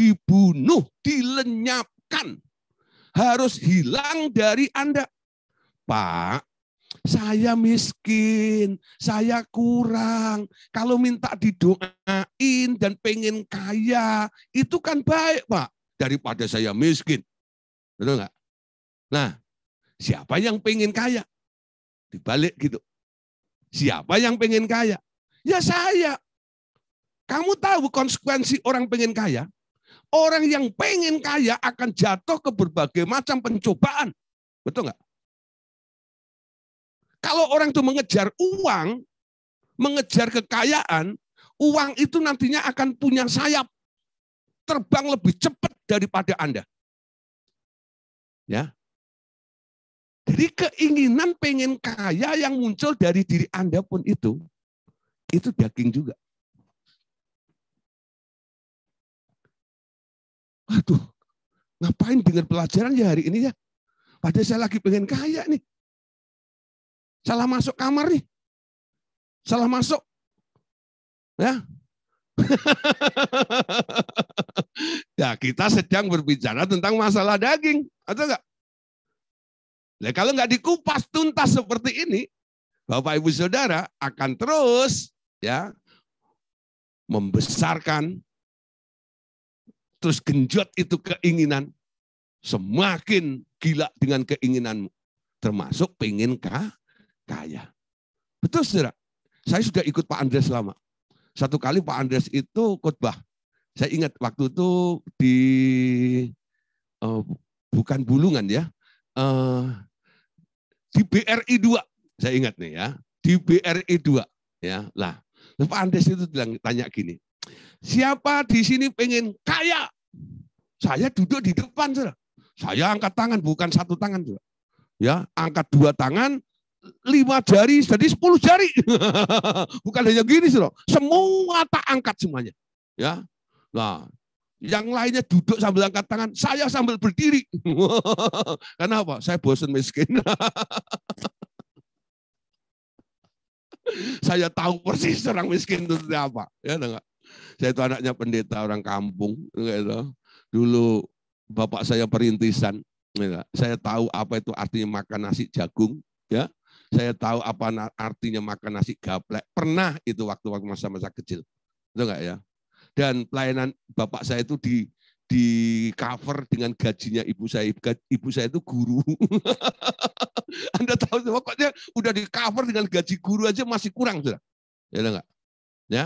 dibunuh, dilenyapkan. Harus hilang dari Anda. Pak, saya miskin, saya kurang. Kalau minta didoain dan pengen kaya, itu kan baik, Pak. Daripada saya miskin. Betul nggak? Nah, siapa yang pengen kaya? Dibalik gitu. Siapa yang pengen kaya? Ya saya. Kamu tahu konsekuensi orang pengen kaya? Orang yang pengen kaya akan jatuh ke berbagai macam pencobaan. Betul nggak? Kalau orang itu mengejar uang, mengejar kekayaan, uang itu nantinya akan punya sayap. Terbang lebih cepat daripada Anda. Ya, jadi keinginan pengen kaya yang muncul dari diri Anda pun itu, itu daging juga. Aduh, ngapain dengan pelajaran ya hari ini ya? Padahal saya lagi pengen kaya nih. Salah masuk kamar nih. Salah masuk. Ya. ya kita sedang berbicara tentang masalah daging. Atau enggak? Nah, kalau nggak dikupas tuntas seperti ini, Bapak Ibu Saudara akan terus ya membesarkan terus genjot itu keinginan, semakin gila dengan keinginanmu. Termasuk pengen kaya. Betul saudara, saya sudah ikut Pak Andres lama. Satu kali Pak Andres itu khotbah. Saya ingat waktu itu di uh, bukan Bulungan ya, uh, di BRI 2. Saya ingat nih ya, di BRI 2 ya. Lah, Pak Andres itu bilang tanya gini, Siapa di sini pengen kaya? Saya duduk di depan, saudara. Saya angkat tangan, bukan satu tangan, saudara. Ya, angkat dua tangan, lima jari, jadi sepuluh jari. bukan hanya gini, saudara. Semua tak angkat semuanya. Ya, nah yang lainnya duduk sambil angkat tangan, saya sambil berdiri. Karena apa? Saya bosan miskin. saya tahu persis orang miskin itu apa. Ya enggak? Saya itu anaknya pendeta orang kampung, gitu. Dulu bapak saya perintisan, gitu. saya tahu apa itu artinya makan nasi jagung, ya. Saya tahu apa artinya makan nasi gaplek. Pernah itu waktu-waktu masa-masa kecil, itu enggak ya? Dan pelayanan bapak saya itu di di cover dengan gajinya ibu saya. Ibu saya itu guru. Anda tahu pokoknya udah di cover dengan gaji guru aja masih kurang sudah. Ya enggak? Ya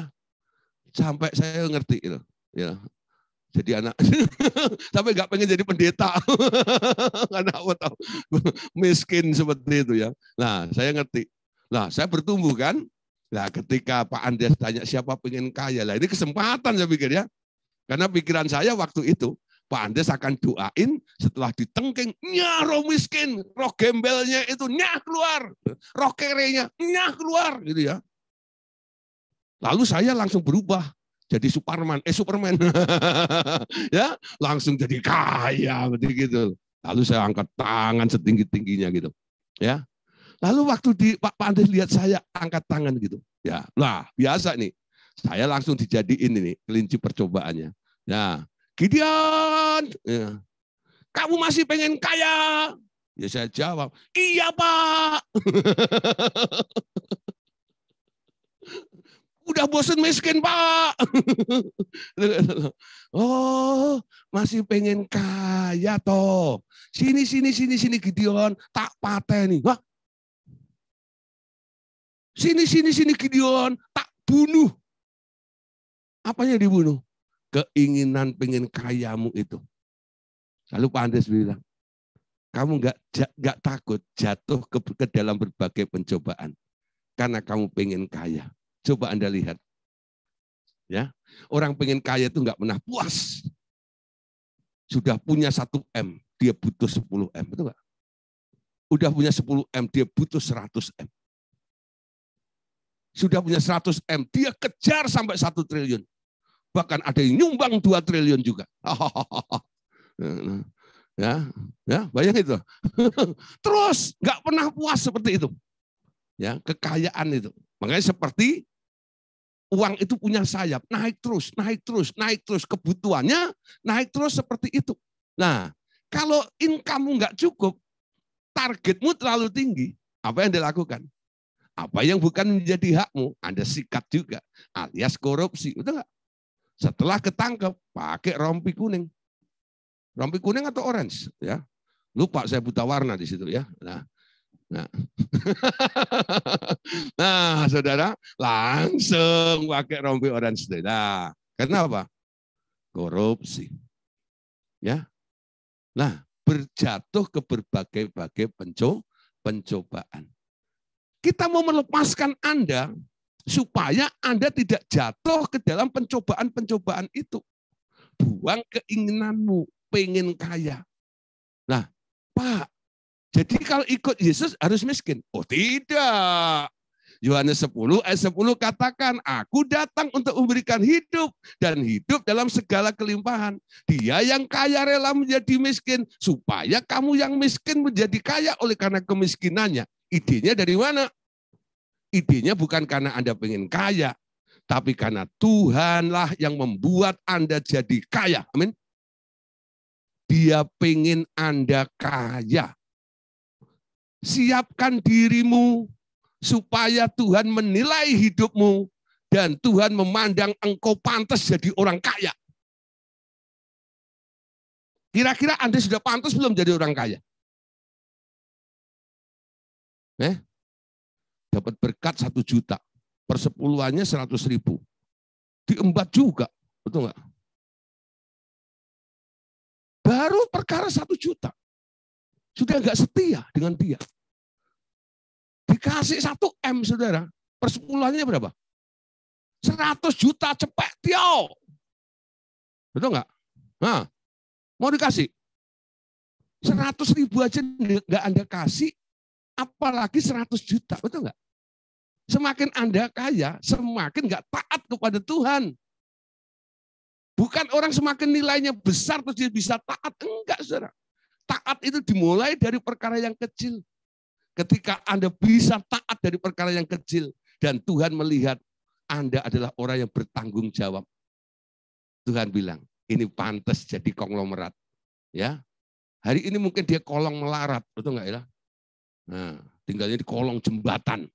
sampai saya ngerti itu ya jadi anak sampai nggak pengen jadi pendeta karena apa tahu miskin seperti itu ya nah saya ngerti nah saya bertumbuh kan lah ketika Pak Andes tanya siapa pengen kaya lah ini kesempatan saya pikir ya karena pikiran saya waktu itu Pak Andes akan doain setelah ditengking, nyah miskin, roh gembelnya itu nyah keluar, roh kerenya nyah keluar gitu ya. Lalu saya langsung berubah jadi Superman, eh Superman. ya, langsung jadi kaya begitu. Lalu saya angkat tangan setinggi-tingginya gitu. Ya. Lalu waktu di Pak Pandes lihat saya angkat tangan gitu. Ya, lah biasa nih. Saya langsung dijadiin ini kelinci percobaannya. Ya, Gideon, ya. kamu masih pengen kaya? Ya saya jawab, iya Pak. udah bosen miskin pak. oh masih pengen kaya toh. Sini sini sini sini Gideon tak pateni. Hah? Sini sini sini Gideon tak bunuh. Apanya dibunuh? Keinginan pengen kayamu itu. Lalu Pak Andes bilang, kamu nggak nggak takut jatuh ke, ke dalam berbagai pencobaan karena kamu pengen kaya. Coba Anda lihat. Ya, orang pengen kaya itu nggak pernah puas. Sudah punya 1 M, dia butuh 10 M, betul nggak? Udah punya 10 M, dia butuh 100 M. Sudah punya 100 M, dia kejar sampai 1 triliun. Bahkan ada yang nyumbang 2 triliun juga. ya, ya, bayang itu. Terus nggak pernah puas seperti itu. Ya, kekayaan itu. Makanya seperti uang itu punya sayap, naik terus, naik terus, naik terus. Kebutuhannya naik terus seperti itu. Nah, kalau income nggak cukup, targetmu terlalu tinggi, apa yang dilakukan? Apa yang bukan menjadi hakmu, Anda sikat juga, alias korupsi. Udah nggak? Setelah ketangkep, pakai rompi kuning. Rompi kuning atau orange, ya. Lupa saya buta warna di situ ya. Nah, Nah. nah, saudara langsung pakai rompi orange deh. Nah, kenapa? Korupsi. Ya. Nah, berjatuh ke berbagai-bagai penco pencobaan. Kita mau melepaskan Anda supaya Anda tidak jatuh ke dalam pencobaan-pencobaan itu. Buang keinginanmu, pengen kaya. Nah, Pak, jadi kalau ikut Yesus harus miskin. Oh tidak. Yohanes 10 ayat 10 katakan, aku datang untuk memberikan hidup dan hidup dalam segala kelimpahan. Dia yang kaya rela menjadi miskin supaya kamu yang miskin menjadi kaya oleh karena kemiskinannya. Idenya dari mana? Idenya bukan karena Anda pengen kaya, tapi karena Tuhanlah yang membuat Anda jadi kaya. Amin. Dia pengen Anda kaya siapkan dirimu supaya Tuhan menilai hidupmu dan Tuhan memandang engkau pantas jadi orang kaya. Kira-kira Anda sudah pantas belum jadi orang kaya? Eh? Dapat berkat satu juta, persepuluhannya seratus ribu. Diembat juga, betul nggak? Baru perkara satu juta sudah nggak setia dengan dia. Dikasih satu M, saudara, persepuluhannya berapa? 100 juta cepet tio. Betul nggak? Nah, mau dikasih? 100 ribu aja nggak Anda kasih, apalagi 100 juta. Betul nggak? Semakin Anda kaya, semakin nggak taat kepada Tuhan. Bukan orang semakin nilainya besar terus dia bisa taat. Enggak, saudara. Taat itu dimulai dari perkara yang kecil. Ketika Anda bisa taat dari perkara yang kecil dan Tuhan melihat Anda adalah orang yang bertanggung jawab. Tuhan bilang, ini pantas jadi konglomerat. Ya. Hari ini mungkin dia kolong melarat, betul enggak ya? Nah, tinggalnya di kolong jembatan.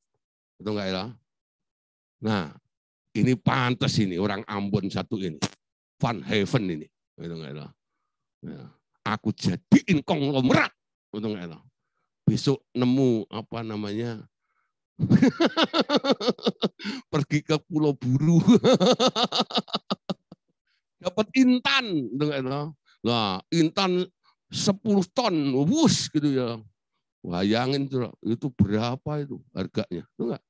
Betul enggak ya? Nah, ini pantas ini orang Ambon satu ini. Fun Heaven ini. Betul enggak ya? Nah, aku jadiin konglomerat untung elo. besok nemu apa namanya pergi ke Pulau Buru dapat intan untung elo. nah intan 10 ton wus gitu ya bayangin itu, itu berapa itu harganya itu enggak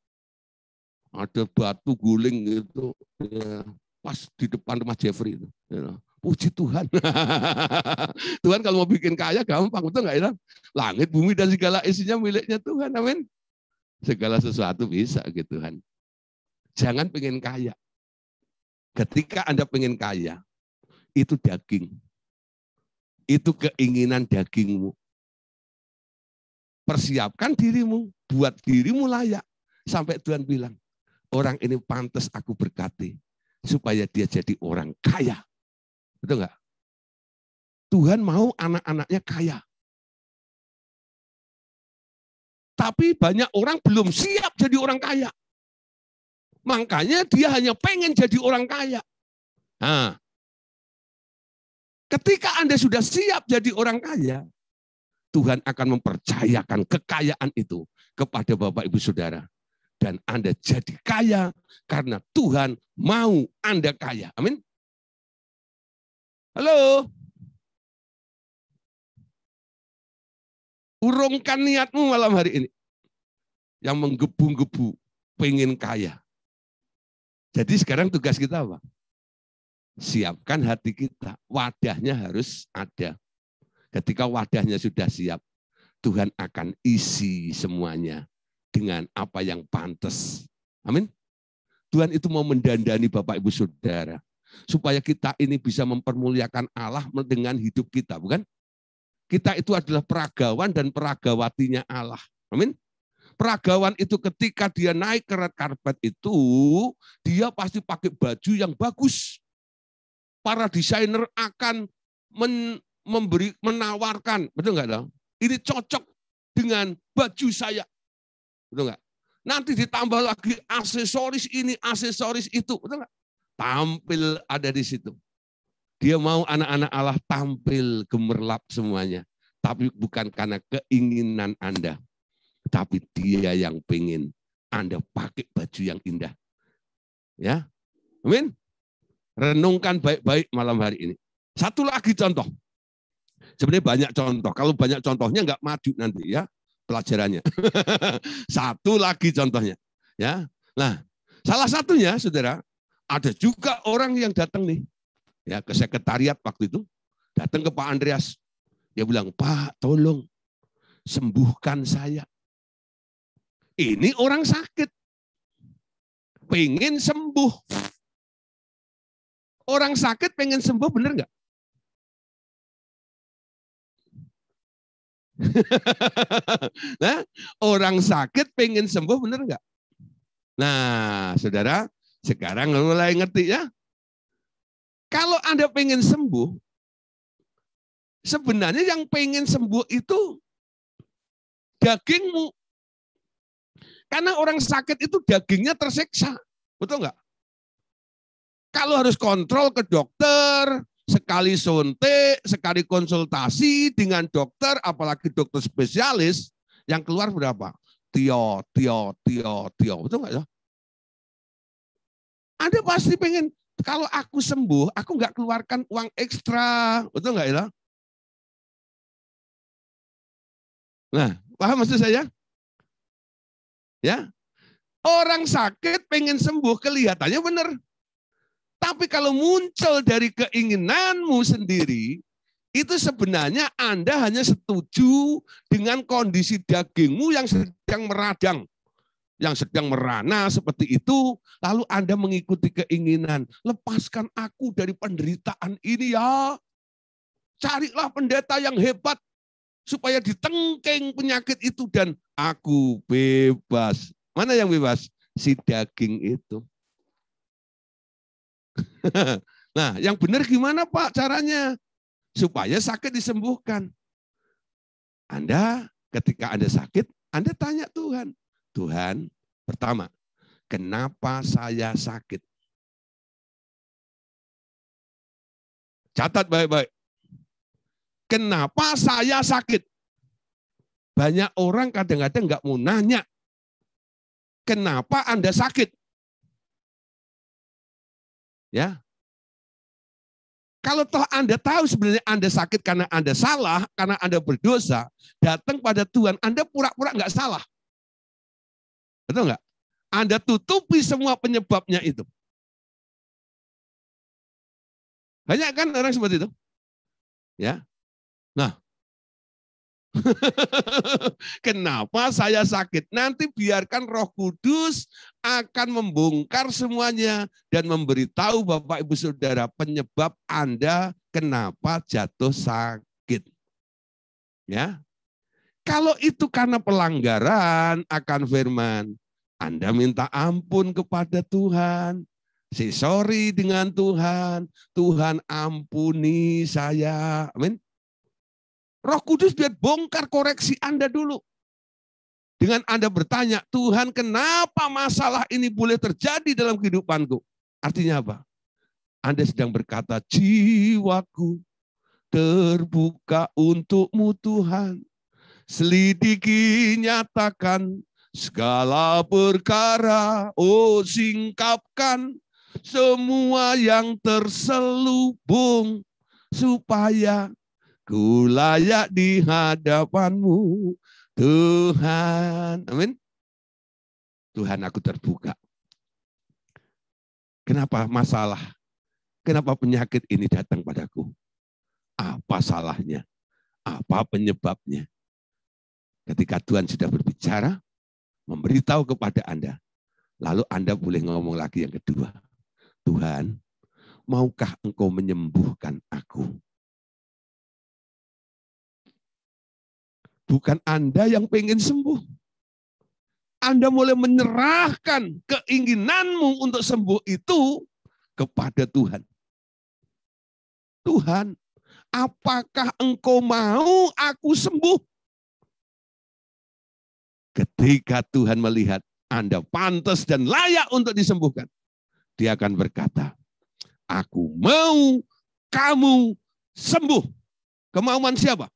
ada batu guling itu ya, pas di depan rumah Jeffrey itu. You ya. know. Puji Tuhan. Tuhan kalau mau bikin kaya gampang, betul nggak ya? Langit, bumi, dan segala isinya miliknya Tuhan. Amin. Segala sesuatu bisa gitu Tuhan. Jangan pengen kaya. Ketika Anda pengen kaya, itu daging. Itu keinginan dagingmu. Persiapkan dirimu, buat dirimu layak. Sampai Tuhan bilang, orang ini pantas aku berkati supaya dia jadi orang kaya Betul nggak? Tuhan mau anak-anaknya kaya. Tapi banyak orang belum siap jadi orang kaya. Makanya dia hanya pengen jadi orang kaya. Nah, ketika Anda sudah siap jadi orang kaya, Tuhan akan mempercayakan kekayaan itu kepada Bapak Ibu Saudara. Dan Anda jadi kaya karena Tuhan mau Anda kaya. Amin. Halo? Urungkan niatmu malam hari ini. Yang menggebu-gebu, pengen kaya. Jadi sekarang tugas kita apa? Siapkan hati kita. Wadahnya harus ada. Ketika wadahnya sudah siap, Tuhan akan isi semuanya dengan apa yang pantas. Amin. Tuhan itu mau mendandani Bapak Ibu Saudara supaya kita ini bisa mempermuliakan Allah dengan hidup kita, bukan? Kita itu adalah peragawan dan peragawatinya Allah. Amin. Peragawan itu ketika dia naik ke red carpet itu, dia pasti pakai baju yang bagus. Para desainer akan men, memberi menawarkan, betul enggak dong? Ini cocok dengan baju saya, betul enggak? Nanti ditambah lagi aksesoris ini, aksesoris itu, betul nggak? tampil ada di situ. Dia mau anak-anak Allah tampil gemerlap semuanya. Tapi bukan karena keinginan Anda. Tapi dia yang pengen Anda pakai baju yang indah. Ya, Amin. Renungkan baik-baik malam hari ini. Satu lagi contoh. Sebenarnya banyak contoh. Kalau banyak contohnya nggak maju nanti ya pelajarannya. Satu lagi contohnya. Ya. Nah, salah satunya Saudara, ada juga orang yang datang nih, ya ke sekretariat waktu itu, datang ke Pak Andreas. Dia bilang, Pak tolong sembuhkan saya. Ini orang sakit. Pengen sembuh. Orang sakit pengen sembuh bener nggak? nah, orang sakit pengen sembuh bener nggak? Nah, saudara, sekarang mulai ngerti ya. Kalau Anda pengen sembuh, sebenarnya yang pengen sembuh itu dagingmu. Karena orang sakit itu dagingnya tersiksa. Betul nggak? Kalau harus kontrol ke dokter, sekali suntik, sekali konsultasi dengan dokter, apalagi dokter spesialis, yang keluar berapa? Tio, tio, tio, tio. Betul nggak ya? Anda pasti pengen, kalau aku sembuh, aku nggak keluarkan uang ekstra. Betul nggak, ya? Nah, paham maksud saya? Ya, Orang sakit pengen sembuh kelihatannya benar. Tapi kalau muncul dari keinginanmu sendiri, itu sebenarnya Anda hanya setuju dengan kondisi dagingmu yang sedang meradang yang sedang merana seperti itu, lalu Anda mengikuti keinginan, lepaskan aku dari penderitaan ini ya. Carilah pendeta yang hebat supaya ditengking penyakit itu dan aku bebas. Mana yang bebas? Si daging itu. nah, yang benar gimana Pak caranya? Supaya sakit disembuhkan. Anda ketika Anda sakit, Anda tanya Tuhan, Tuhan, pertama, kenapa saya sakit? Catat baik-baik. Kenapa saya sakit? Banyak orang kadang-kadang nggak mau nanya. Kenapa Anda sakit? Ya. Kalau toh Anda tahu sebenarnya Anda sakit karena Anda salah, karena Anda berdosa, datang pada Tuhan, Anda pura-pura nggak salah. Betul enggak Anda tutupi semua penyebabnya itu. Banyak kan orang seperti itu? Ya. Nah. Kenapa saya sakit? Nanti biarkan Roh Kudus akan membongkar semuanya dan memberitahu Bapak Ibu Saudara penyebab Anda kenapa jatuh sakit. Ya. Kalau itu karena pelanggaran akan firman, Anda minta ampun kepada Tuhan. Say sorry dengan Tuhan. Tuhan ampuni saya. Amin. Roh Kudus biar bongkar koreksi Anda dulu. Dengan Anda bertanya, Tuhan kenapa masalah ini boleh terjadi dalam kehidupanku? Artinya apa? Anda sedang berkata, jiwaku terbuka untukmu Tuhan Selidiki nyatakan segala perkara, oh singkapkan semua yang terselubung supaya ku layak di hadapanmu Tuhan. Amin. Tuhan aku terbuka. Kenapa masalah? Kenapa penyakit ini datang padaku? Apa salahnya? Apa penyebabnya? Ketika Tuhan sudah berbicara, memberitahu kepada Anda, lalu Anda boleh ngomong lagi yang kedua. Tuhan, maukah engkau menyembuhkan aku? Bukan Anda yang pengen sembuh. Anda mulai menyerahkan keinginanmu untuk sembuh itu kepada Tuhan. Tuhan, apakah engkau mau aku sembuh? Ketika Tuhan melihat Anda pantas dan layak untuk disembuhkan, Dia akan berkata, "Aku mau kamu sembuh." Kemauan siapa?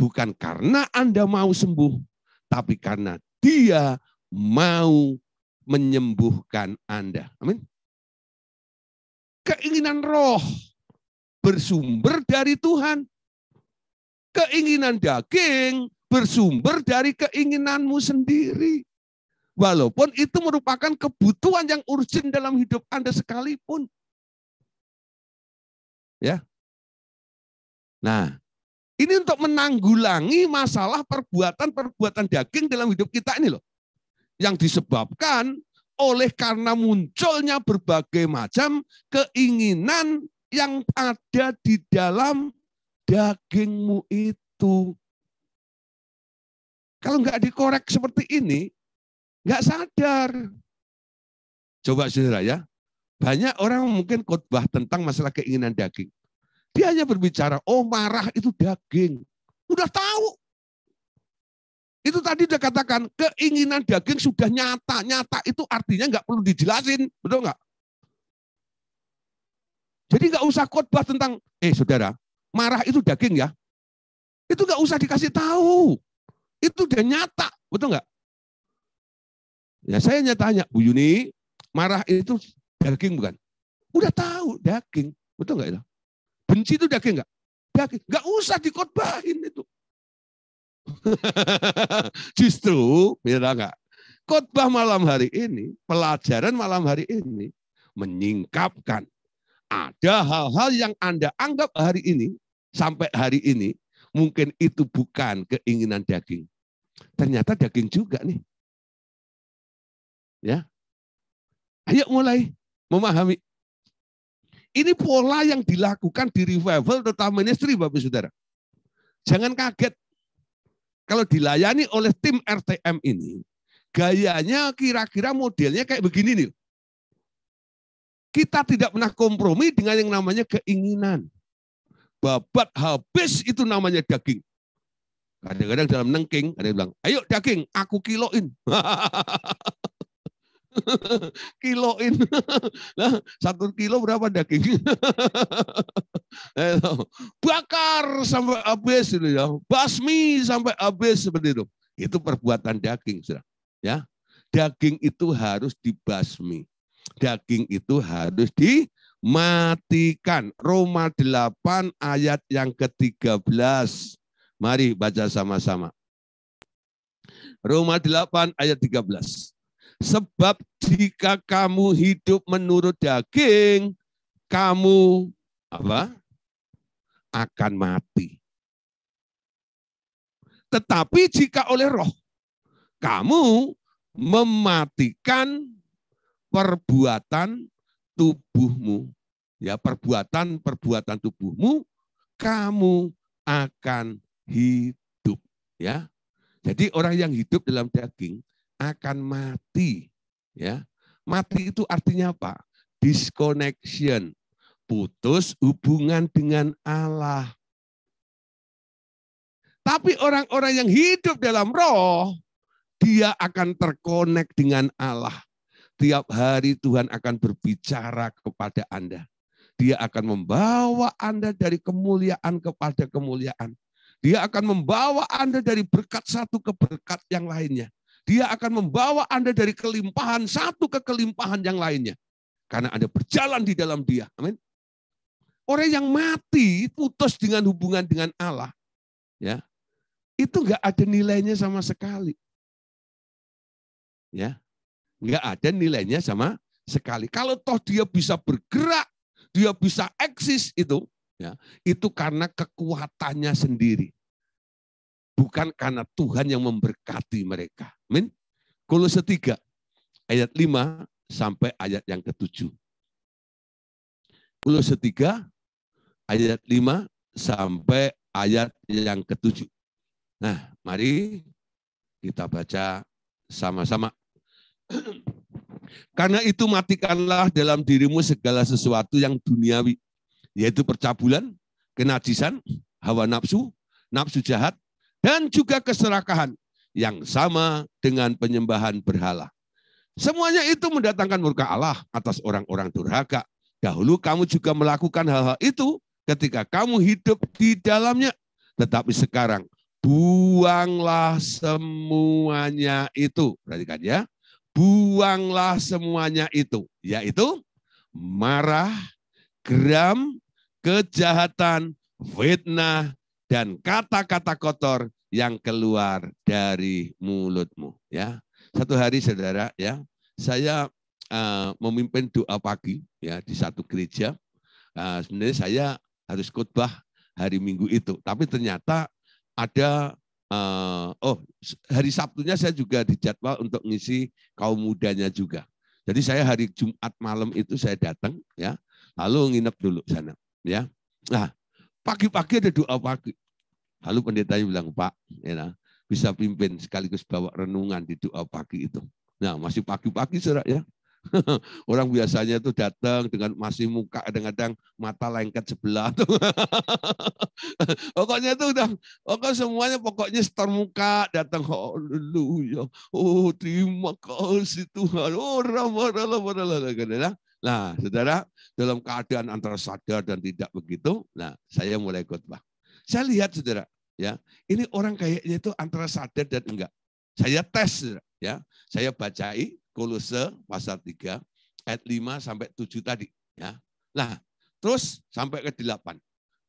Bukan karena Anda mau sembuh, tapi karena Dia mau menyembuhkan Anda. Amin. Keinginan roh bersumber dari Tuhan. Keinginan daging bersumber dari keinginanmu sendiri. Walaupun itu merupakan kebutuhan yang urgent dalam hidup Anda sekalipun. Ya. Nah, ini untuk menanggulangi masalah perbuatan-perbuatan daging dalam hidup kita ini loh. Yang disebabkan oleh karena munculnya berbagai macam keinginan yang ada di dalam dagingmu itu. Kalau nggak dikorek seperti ini, nggak sadar. Coba saudara ya, banyak orang mungkin khotbah tentang masalah keinginan daging. Dia hanya berbicara, oh marah itu daging. Udah tahu. Itu tadi udah katakan, keinginan daging sudah nyata. Nyata itu artinya nggak perlu dijelasin, betul nggak? Jadi nggak usah khotbah tentang, eh saudara, marah itu daging ya. Itu nggak usah dikasih tahu. Itu udah nyata, betul nggak? Ya saya nyatanya, Bu Yuni, marah itu daging bukan? Udah tahu daging, betul nggak ya? Benci itu daging nggak? Daging, nggak usah dikotbahin itu. Justru, ya nggak? Khotbah malam hari ini, pelajaran malam hari ini menyingkapkan ada hal-hal yang Anda anggap hari ini sampai hari ini mungkin itu bukan keinginan daging, Ternyata daging juga nih. Ya. Ayo mulai memahami. Ini pola yang dilakukan di revival terutama ministry Bapak Saudara. Jangan kaget kalau dilayani oleh tim RTM ini. Gayanya kira-kira modelnya kayak begini nih. Kita tidak pernah kompromi dengan yang namanya keinginan. Babat habis itu namanya daging. Kadang-kadang dalam nengking, ada yang bilang, ayo daging, aku kiloin. kiloin. Nah, satu kilo berapa daging? Bakar sampai habis. Gitu ya. Basmi sampai habis seperti itu. Itu perbuatan daging. Sudah. Ya, Daging itu harus dibasmi. Daging itu harus di matikan. Roma 8 ayat yang ke-13. Mari baca sama-sama. Roma 8 ayat 13. Sebab jika kamu hidup menurut daging, kamu apa? akan mati. Tetapi jika oleh roh kamu mematikan perbuatan tubuhmu, ya perbuatan-perbuatan tubuhmu, kamu akan hidup. Ya, jadi orang yang hidup dalam daging akan mati. Ya, mati itu artinya apa? Disconnection, putus hubungan dengan Allah. Tapi orang-orang yang hidup dalam roh, dia akan terkonek dengan Allah. Tiap hari Tuhan akan berbicara kepada Anda. Dia akan membawa Anda dari kemuliaan kepada kemuliaan. Dia akan membawa Anda dari berkat satu ke berkat yang lainnya. Dia akan membawa Anda dari kelimpahan satu ke kelimpahan yang lainnya. Karena Anda berjalan di dalam dia. Amin. Orang yang mati putus dengan hubungan dengan Allah. ya Itu nggak ada nilainya sama sekali. ya Nggak ada nilainya sama sekali. Kalau toh dia bisa bergerak, dia bisa eksis itu, ya, itu karena kekuatannya sendiri. Bukan karena Tuhan yang memberkati mereka. Amin. Kolose 3 ayat 5 sampai ayat yang ketujuh. Kolose 3 ayat 5 sampai ayat yang ketujuh. Nah, mari kita baca sama-sama. Karena itu matikanlah dalam dirimu segala sesuatu yang duniawi, yaitu percabulan, kenajisan, hawa nafsu, nafsu jahat, dan juga keserakahan yang sama dengan penyembahan berhala. Semuanya itu mendatangkan murka Allah atas orang-orang durhaka. Dahulu kamu juga melakukan hal-hal itu ketika kamu hidup di dalamnya. Tetapi sekarang buanglah semuanya itu. Perhatikan ya. Buanglah semuanya itu. Yaitu marah, geram, kejahatan, fitnah, dan kata-kata kotor yang keluar dari mulutmu. Ya, satu hari saudara, ya, saya uh, memimpin doa pagi ya di satu gereja. Uh, sebenarnya saya harus khotbah hari Minggu itu, tapi ternyata ada uh, oh hari Sabtunya saya juga dijadwal untuk ngisi kaum mudanya juga. Jadi saya hari Jumat malam itu saya datang ya, lalu nginep dulu sana ya. Nah, pagi-pagi ada doa pagi. Lalu pendetanya bilang, Pak, ya, nah, bisa pimpin sekaligus bawa renungan di doa pagi itu. Nah, masih pagi-pagi surat ya. Orang biasanya itu datang dengan masih muka kadang-kadang mata lengket sebelah tuh. pokoknya itu udah pokoknya semuanya pokoknya setor muka datang haleluya. Oh, terima kasih Tuhan. Oh, ramadallah Nah, Saudara, dalam keadaan antara sadar dan tidak begitu, nah saya mulai khotbah. Saya lihat saudara, ya ini orang kayaknya itu antara sadar dan enggak. Saya tes saudara, ya. Saya bacai Kolose pasal 3 ayat 5 sampai 7 tadi, ya. Nah, terus sampai ke 8.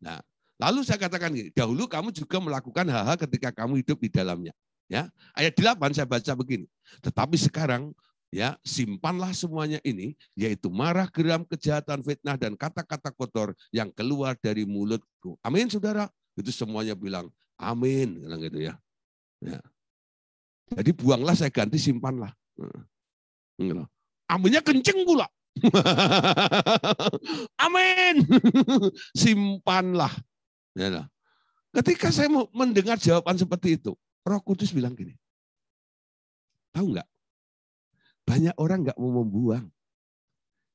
Nah, lalu saya katakan gini, dahulu kamu juga melakukan hal-hal ketika kamu hidup di dalamnya, ya. Ayat 8 saya baca begini. Tetapi sekarang ya simpanlah semuanya ini yaitu marah geram kejahatan fitnah dan kata-kata kotor yang keluar dari mulutku amin saudara itu semuanya bilang amin bilang gitu ya. ya. Jadi buanglah saya ganti simpanlah. Gitu. Aminnya kenceng pula. amin. simpanlah. Ya, nah. Ketika saya mendengar jawaban seperti itu, Roh Kudus bilang gini, tahu nggak? Banyak orang nggak mau membuang.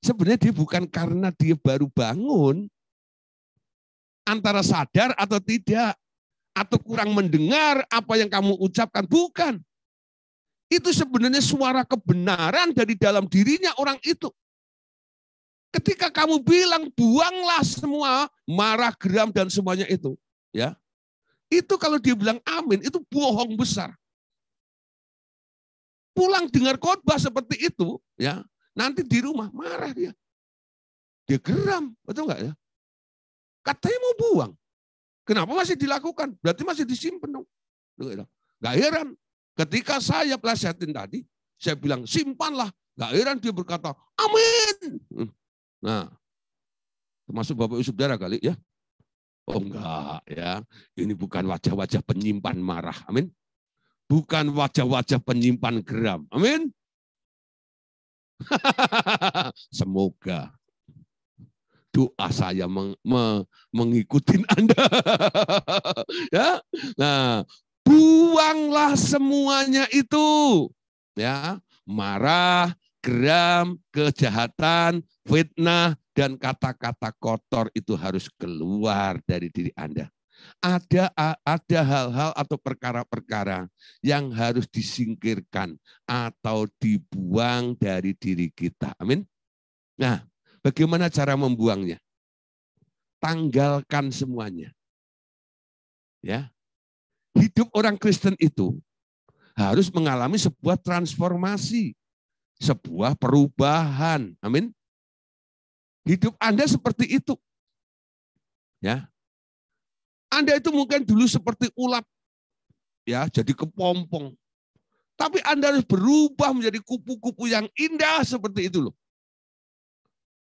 Sebenarnya dia bukan karena dia baru bangun, antara sadar atau tidak, atau kurang mendengar apa yang kamu ucapkan. Bukan. Itu sebenarnya suara kebenaran dari dalam dirinya orang itu. Ketika kamu bilang buanglah semua marah, geram dan semuanya itu, ya. Itu kalau dia bilang amin, itu bohong besar. Pulang dengar khotbah seperti itu, ya. Nanti di rumah marah dia. Dia geram, betul enggak ya? Katanya mau buang. Kenapa masih dilakukan? Berarti masih disimpan dong. Gak heran. Ketika saya pelasihatin tadi, saya bilang simpanlah. Gak heran dia berkata, amin. Hmm. Nah, termasuk Bapak Ibu Saudara kali ya. Oh enggak ya, ini bukan wajah-wajah penyimpan marah. Amin. Bukan wajah-wajah penyimpan geram. Amin. Semoga doa saya meng, me, mengikuti Anda. ya. Nah, buanglah semuanya itu. Ya, marah, geram, kejahatan, fitnah dan kata-kata kotor itu harus keluar dari diri Anda. Ada ada hal-hal atau perkara-perkara yang harus disingkirkan atau dibuang dari diri kita. Amin. Nah, Bagaimana cara membuangnya? Tanggalkan semuanya. Ya. Hidup orang Kristen itu harus mengalami sebuah transformasi, sebuah perubahan. Amin. Hidup Anda seperti itu. Ya. Anda itu mungkin dulu seperti ulap. Ya, jadi kepompong. Tapi Anda harus berubah menjadi kupu-kupu yang indah seperti itu loh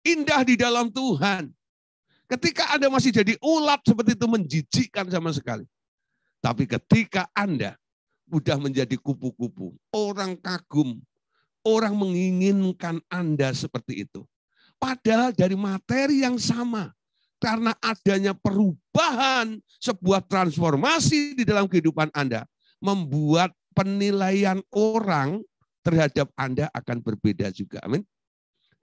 indah di dalam Tuhan. Ketika Anda masih jadi ulat seperti itu menjijikkan sama sekali. Tapi ketika Anda sudah menjadi kupu-kupu, orang kagum, orang menginginkan Anda seperti itu. Padahal dari materi yang sama, karena adanya perubahan, sebuah transformasi di dalam kehidupan Anda, membuat penilaian orang terhadap Anda akan berbeda juga. Amin.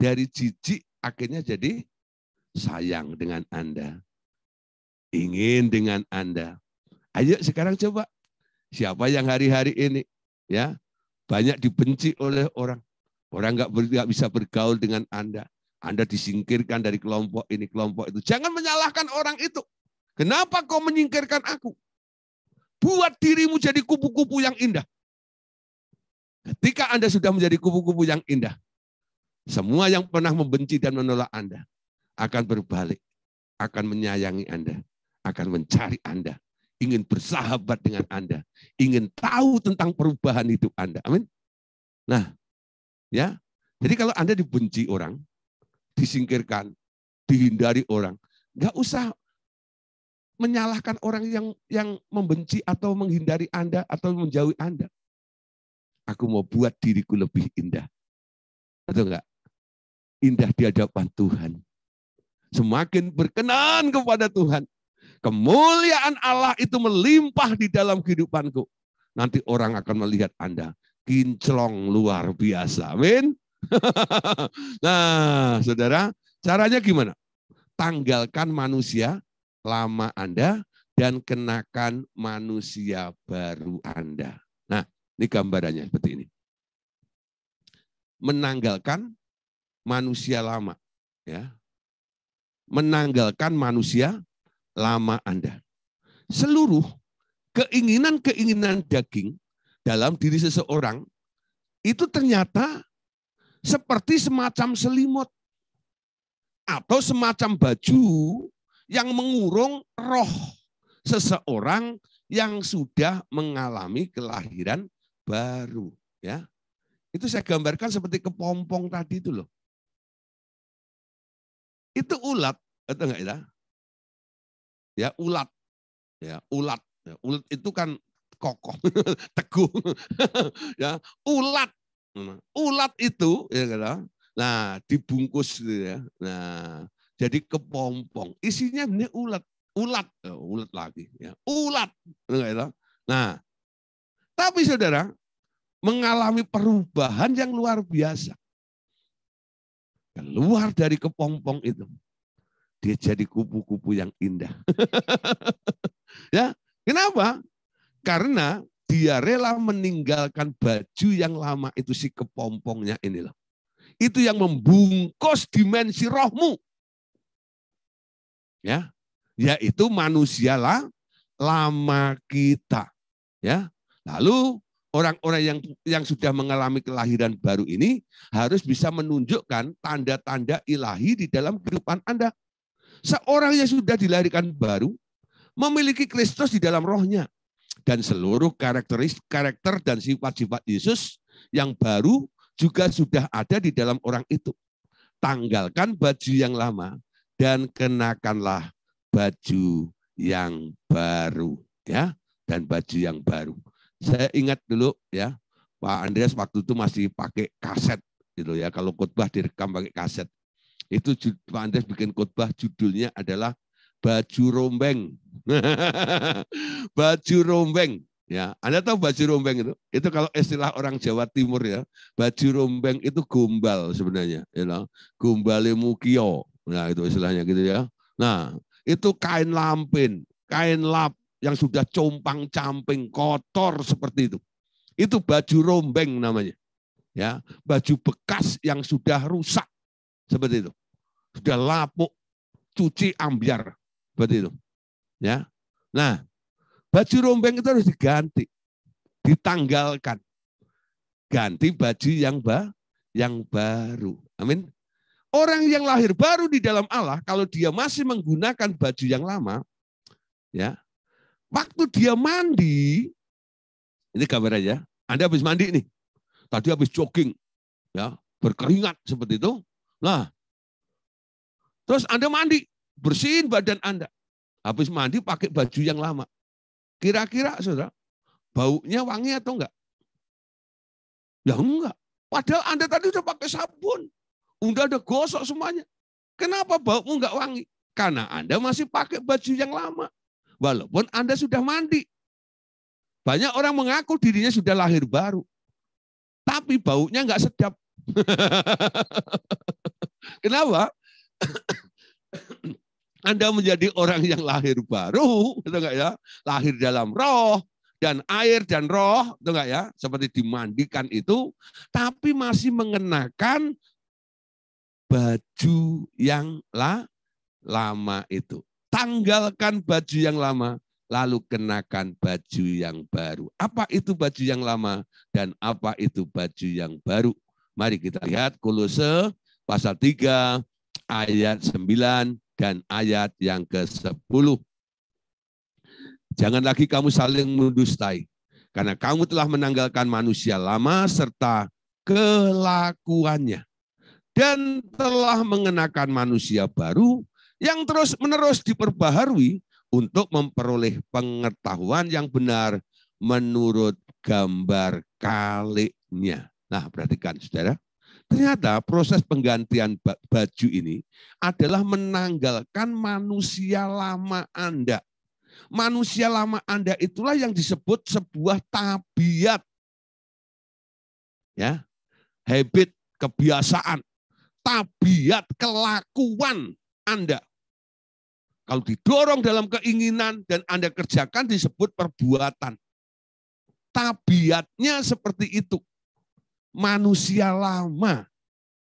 Dari jijik akhirnya jadi sayang dengan Anda. Ingin dengan Anda. Ayo sekarang coba. Siapa yang hari-hari ini ya banyak dibenci oleh orang. Orang nggak ber, bisa bergaul dengan Anda. Anda disingkirkan dari kelompok ini, kelompok itu. Jangan menyalahkan orang itu. Kenapa kau menyingkirkan aku? Buat dirimu jadi kupu-kupu yang indah. Ketika Anda sudah menjadi kupu-kupu yang indah, semua yang pernah membenci dan menolak Anda akan berbalik, akan menyayangi Anda, akan mencari Anda, ingin bersahabat dengan Anda, ingin tahu tentang perubahan hidup Anda. Amin. Nah, ya. Jadi kalau Anda dibenci orang, disingkirkan, dihindari orang, nggak usah menyalahkan orang yang yang membenci atau menghindari Anda atau menjauhi Anda. Aku mau buat diriku lebih indah. Atau enggak? indah di hadapan Tuhan. Semakin berkenan kepada Tuhan. Kemuliaan Allah itu melimpah di dalam kehidupanku. Nanti orang akan melihat Anda. Kinclong luar biasa. Amin. nah, saudara, caranya gimana? Tanggalkan manusia lama Anda dan kenakan manusia baru Anda. Nah, ini gambarannya seperti ini. Menanggalkan manusia lama, ya. Menanggalkan manusia lama Anda. Seluruh keinginan-keinginan daging dalam diri seseorang itu ternyata seperti semacam selimut atau semacam baju yang mengurung roh seseorang yang sudah mengalami kelahiran baru ya. Itu saya gambarkan seperti kepompong tadi itu loh. Itu ulat, atau enggak ya? Ya, ulat. Ya, ulat. Ya, ulat itu kan kokoh, teguh. ya, ulat. Ulat itu ya kan. Nah, dibungkus gitu ya. Nah, jadi kepompong. Isinya ini ulat, ulat, oh, ulat lagi ya. Ulat. Enggak ya? Nah, tapi saudara mengalami perubahan yang luar biasa. Keluar dari kepompong itu, dia jadi kupu-kupu yang indah. ya, kenapa? Karena dia rela meninggalkan baju yang lama itu si kepompongnya inilah. Itu yang membungkus dimensi rohmu. Ya, yaitu manusialah lama kita. Ya, lalu orang-orang yang yang sudah mengalami kelahiran baru ini harus bisa menunjukkan tanda-tanda ilahi di dalam kehidupan Anda. Seorang yang sudah dilahirkan baru memiliki Kristus di dalam rohnya dan seluruh karakteris karakter dan sifat-sifat Yesus yang baru juga sudah ada di dalam orang itu. Tanggalkan baju yang lama dan kenakanlah baju yang baru ya dan baju yang baru. Saya ingat dulu ya, Pak Andreas waktu itu masih pakai kaset gitu ya. Kalau khotbah direkam pakai kaset. Itu Pak Andreas bikin khotbah judulnya adalah baju rombeng. baju rombeng. Ya, Anda tahu baju rombeng itu? Itu kalau istilah orang Jawa Timur ya, baju rombeng itu gombal sebenarnya, ya you know? gombale mukio. Nah, itu istilahnya gitu ya. Nah, itu kain lampin, kain lap yang sudah compang camping kotor seperti itu. Itu baju rombeng namanya. Ya, baju bekas yang sudah rusak seperti itu. Sudah lapuk, cuci ambiar seperti itu. Ya. Nah, baju rombeng itu harus diganti, ditanggalkan. Ganti baju yang ba yang baru. Amin. Orang yang lahir baru di dalam Allah kalau dia masih menggunakan baju yang lama, ya, Waktu dia mandi, ini aja. Anda habis mandi nih. Tadi habis jogging, ya berkeringat seperti itu. Nah, terus Anda mandi, bersihin badan Anda. Habis mandi pakai baju yang lama. Kira-kira, saudara, baunya wangi atau enggak? Ya enggak. Padahal Anda tadi sudah pakai sabun. Udah ada gosok semuanya. Kenapa baumu enggak wangi? Karena Anda masih pakai baju yang lama. Walaupun Anda sudah mandi. Banyak orang mengaku dirinya sudah lahir baru. Tapi baunya enggak sedap. Kenapa? Anda menjadi orang yang lahir baru, itu enggak ya? Lahir dalam roh dan air dan roh, itu enggak ya? Seperti dimandikan itu, tapi masih mengenakan baju yang lah lama itu tanggalkan baju yang lama, lalu kenakan baju yang baru. Apa itu baju yang lama dan apa itu baju yang baru? Mari kita lihat Kolose pasal 3 ayat 9 dan ayat yang ke-10. Jangan lagi kamu saling mendustai karena kamu telah menanggalkan manusia lama serta kelakuannya dan telah mengenakan manusia baru yang terus-menerus diperbaharui untuk memperoleh pengetahuan yang benar menurut gambar kaliknya. Nah, perhatikan Saudara. Ternyata proses penggantian baju ini adalah menanggalkan manusia lama Anda. Manusia lama Anda itulah yang disebut sebuah tabiat. Ya. Habit, kebiasaan, tabiat, kelakuan anda. Kalau didorong dalam keinginan dan Anda kerjakan disebut perbuatan. Tabiatnya seperti itu. Manusia lama.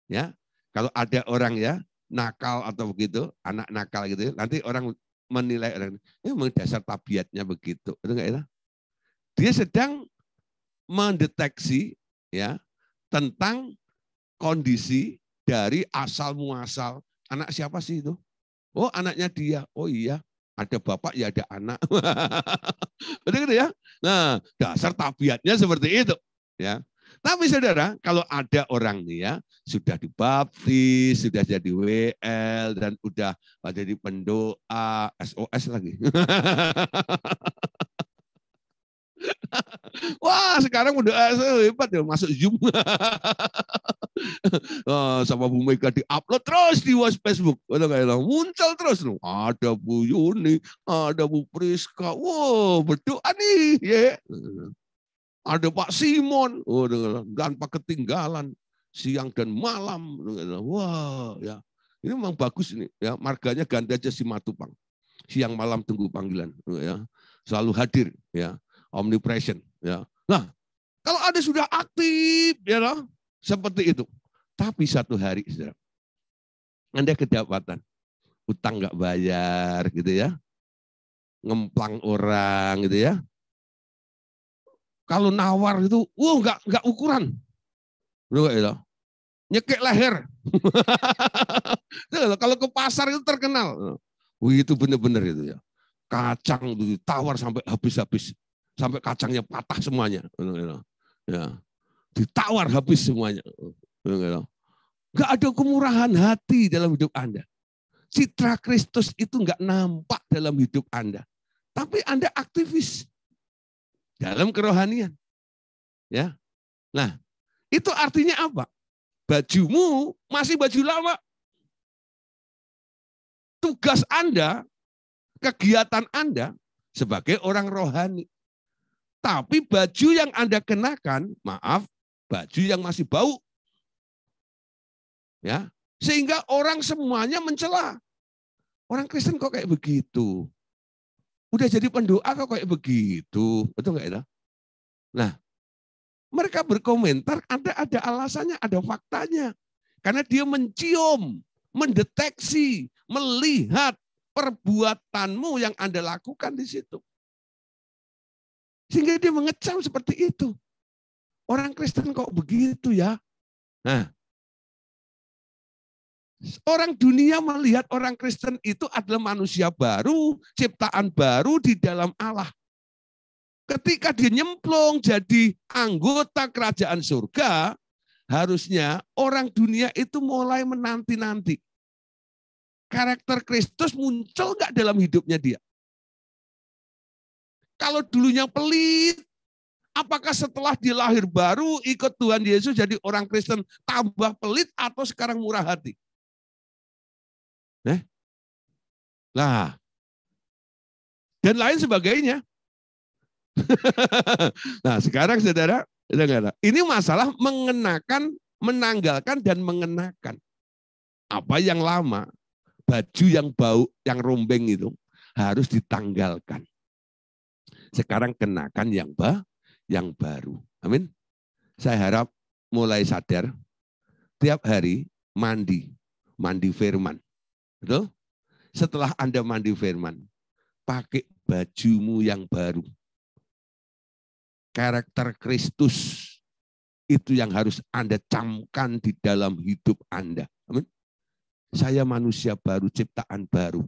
Ya, kalau ada orang ya nakal atau begitu, anak nakal gitu, nanti orang menilai orang ini memang dasar tabiatnya begitu. Itu enggak enak. Ya? Dia sedang mendeteksi ya tentang kondisi dari asal muasal Anak siapa sih itu? Oh, anaknya dia. Oh iya, ada bapak ya ada anak. Betul gitu ya? Nah, dasar tabiatnya seperti itu, ya. Tapi saudara, kalau ada orang nih ya, sudah dibaptis, sudah jadi WL, dan sudah jadi pendoa, SOS lagi. Wah sekarang udah eh, hebat ya masuk Zoom. Eh, sama Bu Mega di upload terus di WhatsApp Facebook. Udah kayak muncul terus. Loh. Ada Bu Yuni, ada Bu Priska. Wow berdoa nih. ya. Ada Pak Simon. Oh, tanpa ketinggalan siang dan malam. Wah ya. Ini memang bagus ini ya marganya ganti aja si Matupang. Siang malam tunggu panggilan ya. Selalu hadir ya omnipresent. Ya. Nah, kalau ada sudah aktif, ya you seperti itu. Tapi satu hari, saudara, Anda kedapatan. Utang nggak bayar, gitu ya. Ngemplang orang, gitu ya. Kalau nawar itu, wow, nggak nggak ukuran. loh ya gitu. Nyekek leher. kalau ke pasar itu terkenal. Wih, itu bener-bener itu ya. Kacang itu tawar sampai habis-habis sampai kacangnya patah semuanya. Ya. Ditawar habis semuanya. enggak ada kemurahan hati dalam hidup Anda. Citra Kristus itu enggak nampak dalam hidup Anda. Tapi Anda aktivis dalam kerohanian. Ya. Nah, itu artinya apa? Bajumu masih baju lama. Tugas Anda, kegiatan Anda sebagai orang rohani tapi baju yang Anda kenakan, maaf, baju yang masih bau. Ya, sehingga orang semuanya mencela. Orang Kristen kok kayak begitu? Udah jadi pendoa kok kayak begitu? Betul nggak ya? Nah, mereka berkomentar ada ada alasannya, ada faktanya. Karena dia mencium, mendeteksi, melihat perbuatanmu yang Anda lakukan di situ. Sehingga dia mengecam seperti itu. Orang Kristen kok begitu ya? Nah, Orang dunia melihat orang Kristen itu adalah manusia baru, ciptaan baru di dalam Allah. Ketika dia nyemplung jadi anggota kerajaan surga, harusnya orang dunia itu mulai menanti-nanti. Karakter Kristus muncul nggak dalam hidupnya dia? Kalau dulunya pelit, apakah setelah dilahir baru ikut Tuhan Yesus jadi orang Kristen tambah pelit atau sekarang murah hati? Nah, dan lain sebagainya. nah, sekarang saudara, saudara, ini masalah mengenakan, menanggalkan dan mengenakan apa yang lama, baju yang bau, yang rombeng itu harus ditanggalkan. Sekarang kenakan yang ba, yang baru. Amin. Saya harap mulai sadar tiap hari mandi, mandi firman. Betul? Setelah Anda mandi firman, pakai bajumu yang baru. Karakter Kristus itu yang harus Anda camkan di dalam hidup Anda. Amin. Saya manusia baru, ciptaan baru.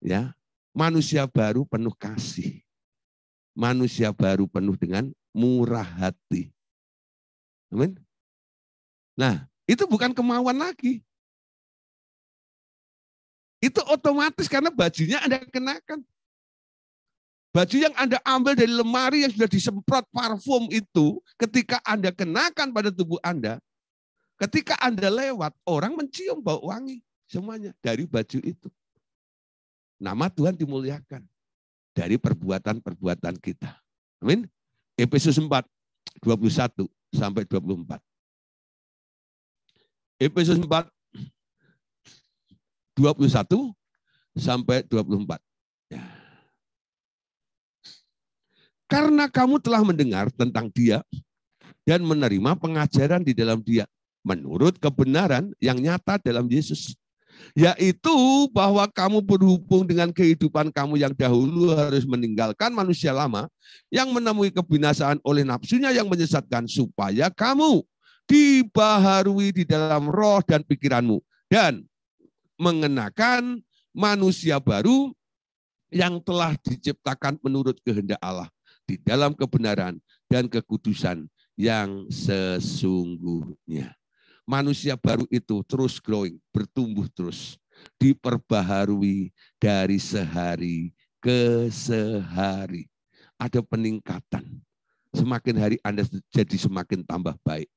Ya, Manusia baru penuh kasih. Manusia baru penuh dengan murah hati. Amin. Nah, itu bukan kemauan lagi. Itu otomatis karena bajunya Anda kenakan. Baju yang Anda ambil dari lemari yang sudah disemprot parfum itu, ketika Anda kenakan pada tubuh Anda, ketika Anda lewat, orang mencium bau wangi semuanya dari baju itu. Nama Tuhan dimuliakan dari perbuatan-perbuatan kita. Amin. Efesus 4, 21 sampai 24. Efesus 4, 21 sampai 24. Ya. Karena kamu telah mendengar tentang dia dan menerima pengajaran di dalam dia menurut kebenaran yang nyata dalam Yesus yaitu bahwa kamu berhubung dengan kehidupan kamu yang dahulu harus meninggalkan manusia lama yang menemui kebinasaan oleh nafsunya yang menyesatkan supaya kamu dibaharui di dalam roh dan pikiranmu dan mengenakan manusia baru yang telah diciptakan menurut kehendak Allah di dalam kebenaran dan kekudusan yang sesungguhnya manusia baru itu terus growing, bertumbuh terus, diperbaharui dari sehari ke sehari. Ada peningkatan. Semakin hari Anda jadi semakin tambah baik.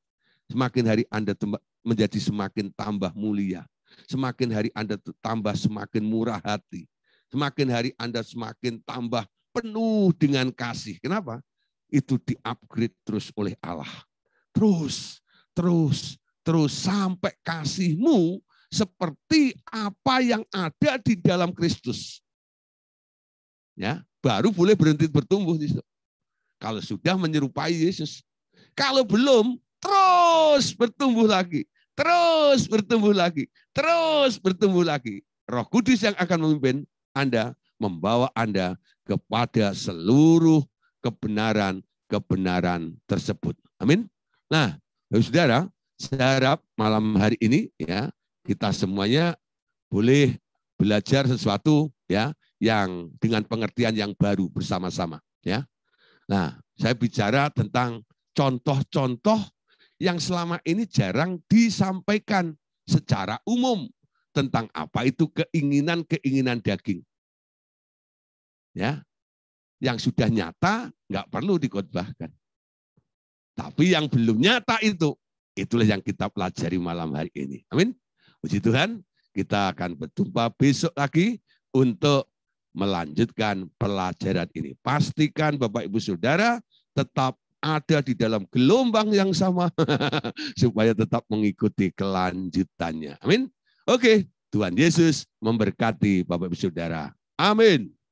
Semakin hari Anda menjadi semakin tambah mulia. Semakin hari Anda tambah semakin murah hati. Semakin hari Anda semakin tambah penuh dengan kasih. Kenapa? Itu di-upgrade terus oleh Allah. Terus, terus, Terus sampai kasihmu seperti apa yang ada di dalam Kristus. Ya, baru boleh berhenti bertumbuh di situ. Kalau sudah menyerupai Yesus. Kalau belum, terus bertumbuh lagi. Terus bertumbuh lagi. Terus bertumbuh lagi. Roh Kudus yang akan memimpin Anda, membawa Anda kepada seluruh kebenaran-kebenaran tersebut. Amin. Nah, saudara, saya harap malam hari ini ya kita semuanya boleh belajar sesuatu ya yang dengan pengertian yang baru bersama-sama ya. Nah, saya bicara tentang contoh-contoh yang selama ini jarang disampaikan secara umum tentang apa itu keinginan-keinginan daging. Ya. Yang sudah nyata nggak perlu dikotbahkan. Tapi yang belum nyata itu Itulah yang kita pelajari malam hari ini. Amin. Puji Tuhan, kita akan berjumpa besok lagi untuk melanjutkan pelajaran ini. Pastikan Bapak Ibu Saudara tetap ada di dalam gelombang yang sama supaya tetap mengikuti kelanjutannya. Amin. Oke, Tuhan Yesus memberkati Bapak Ibu Saudara. Amin.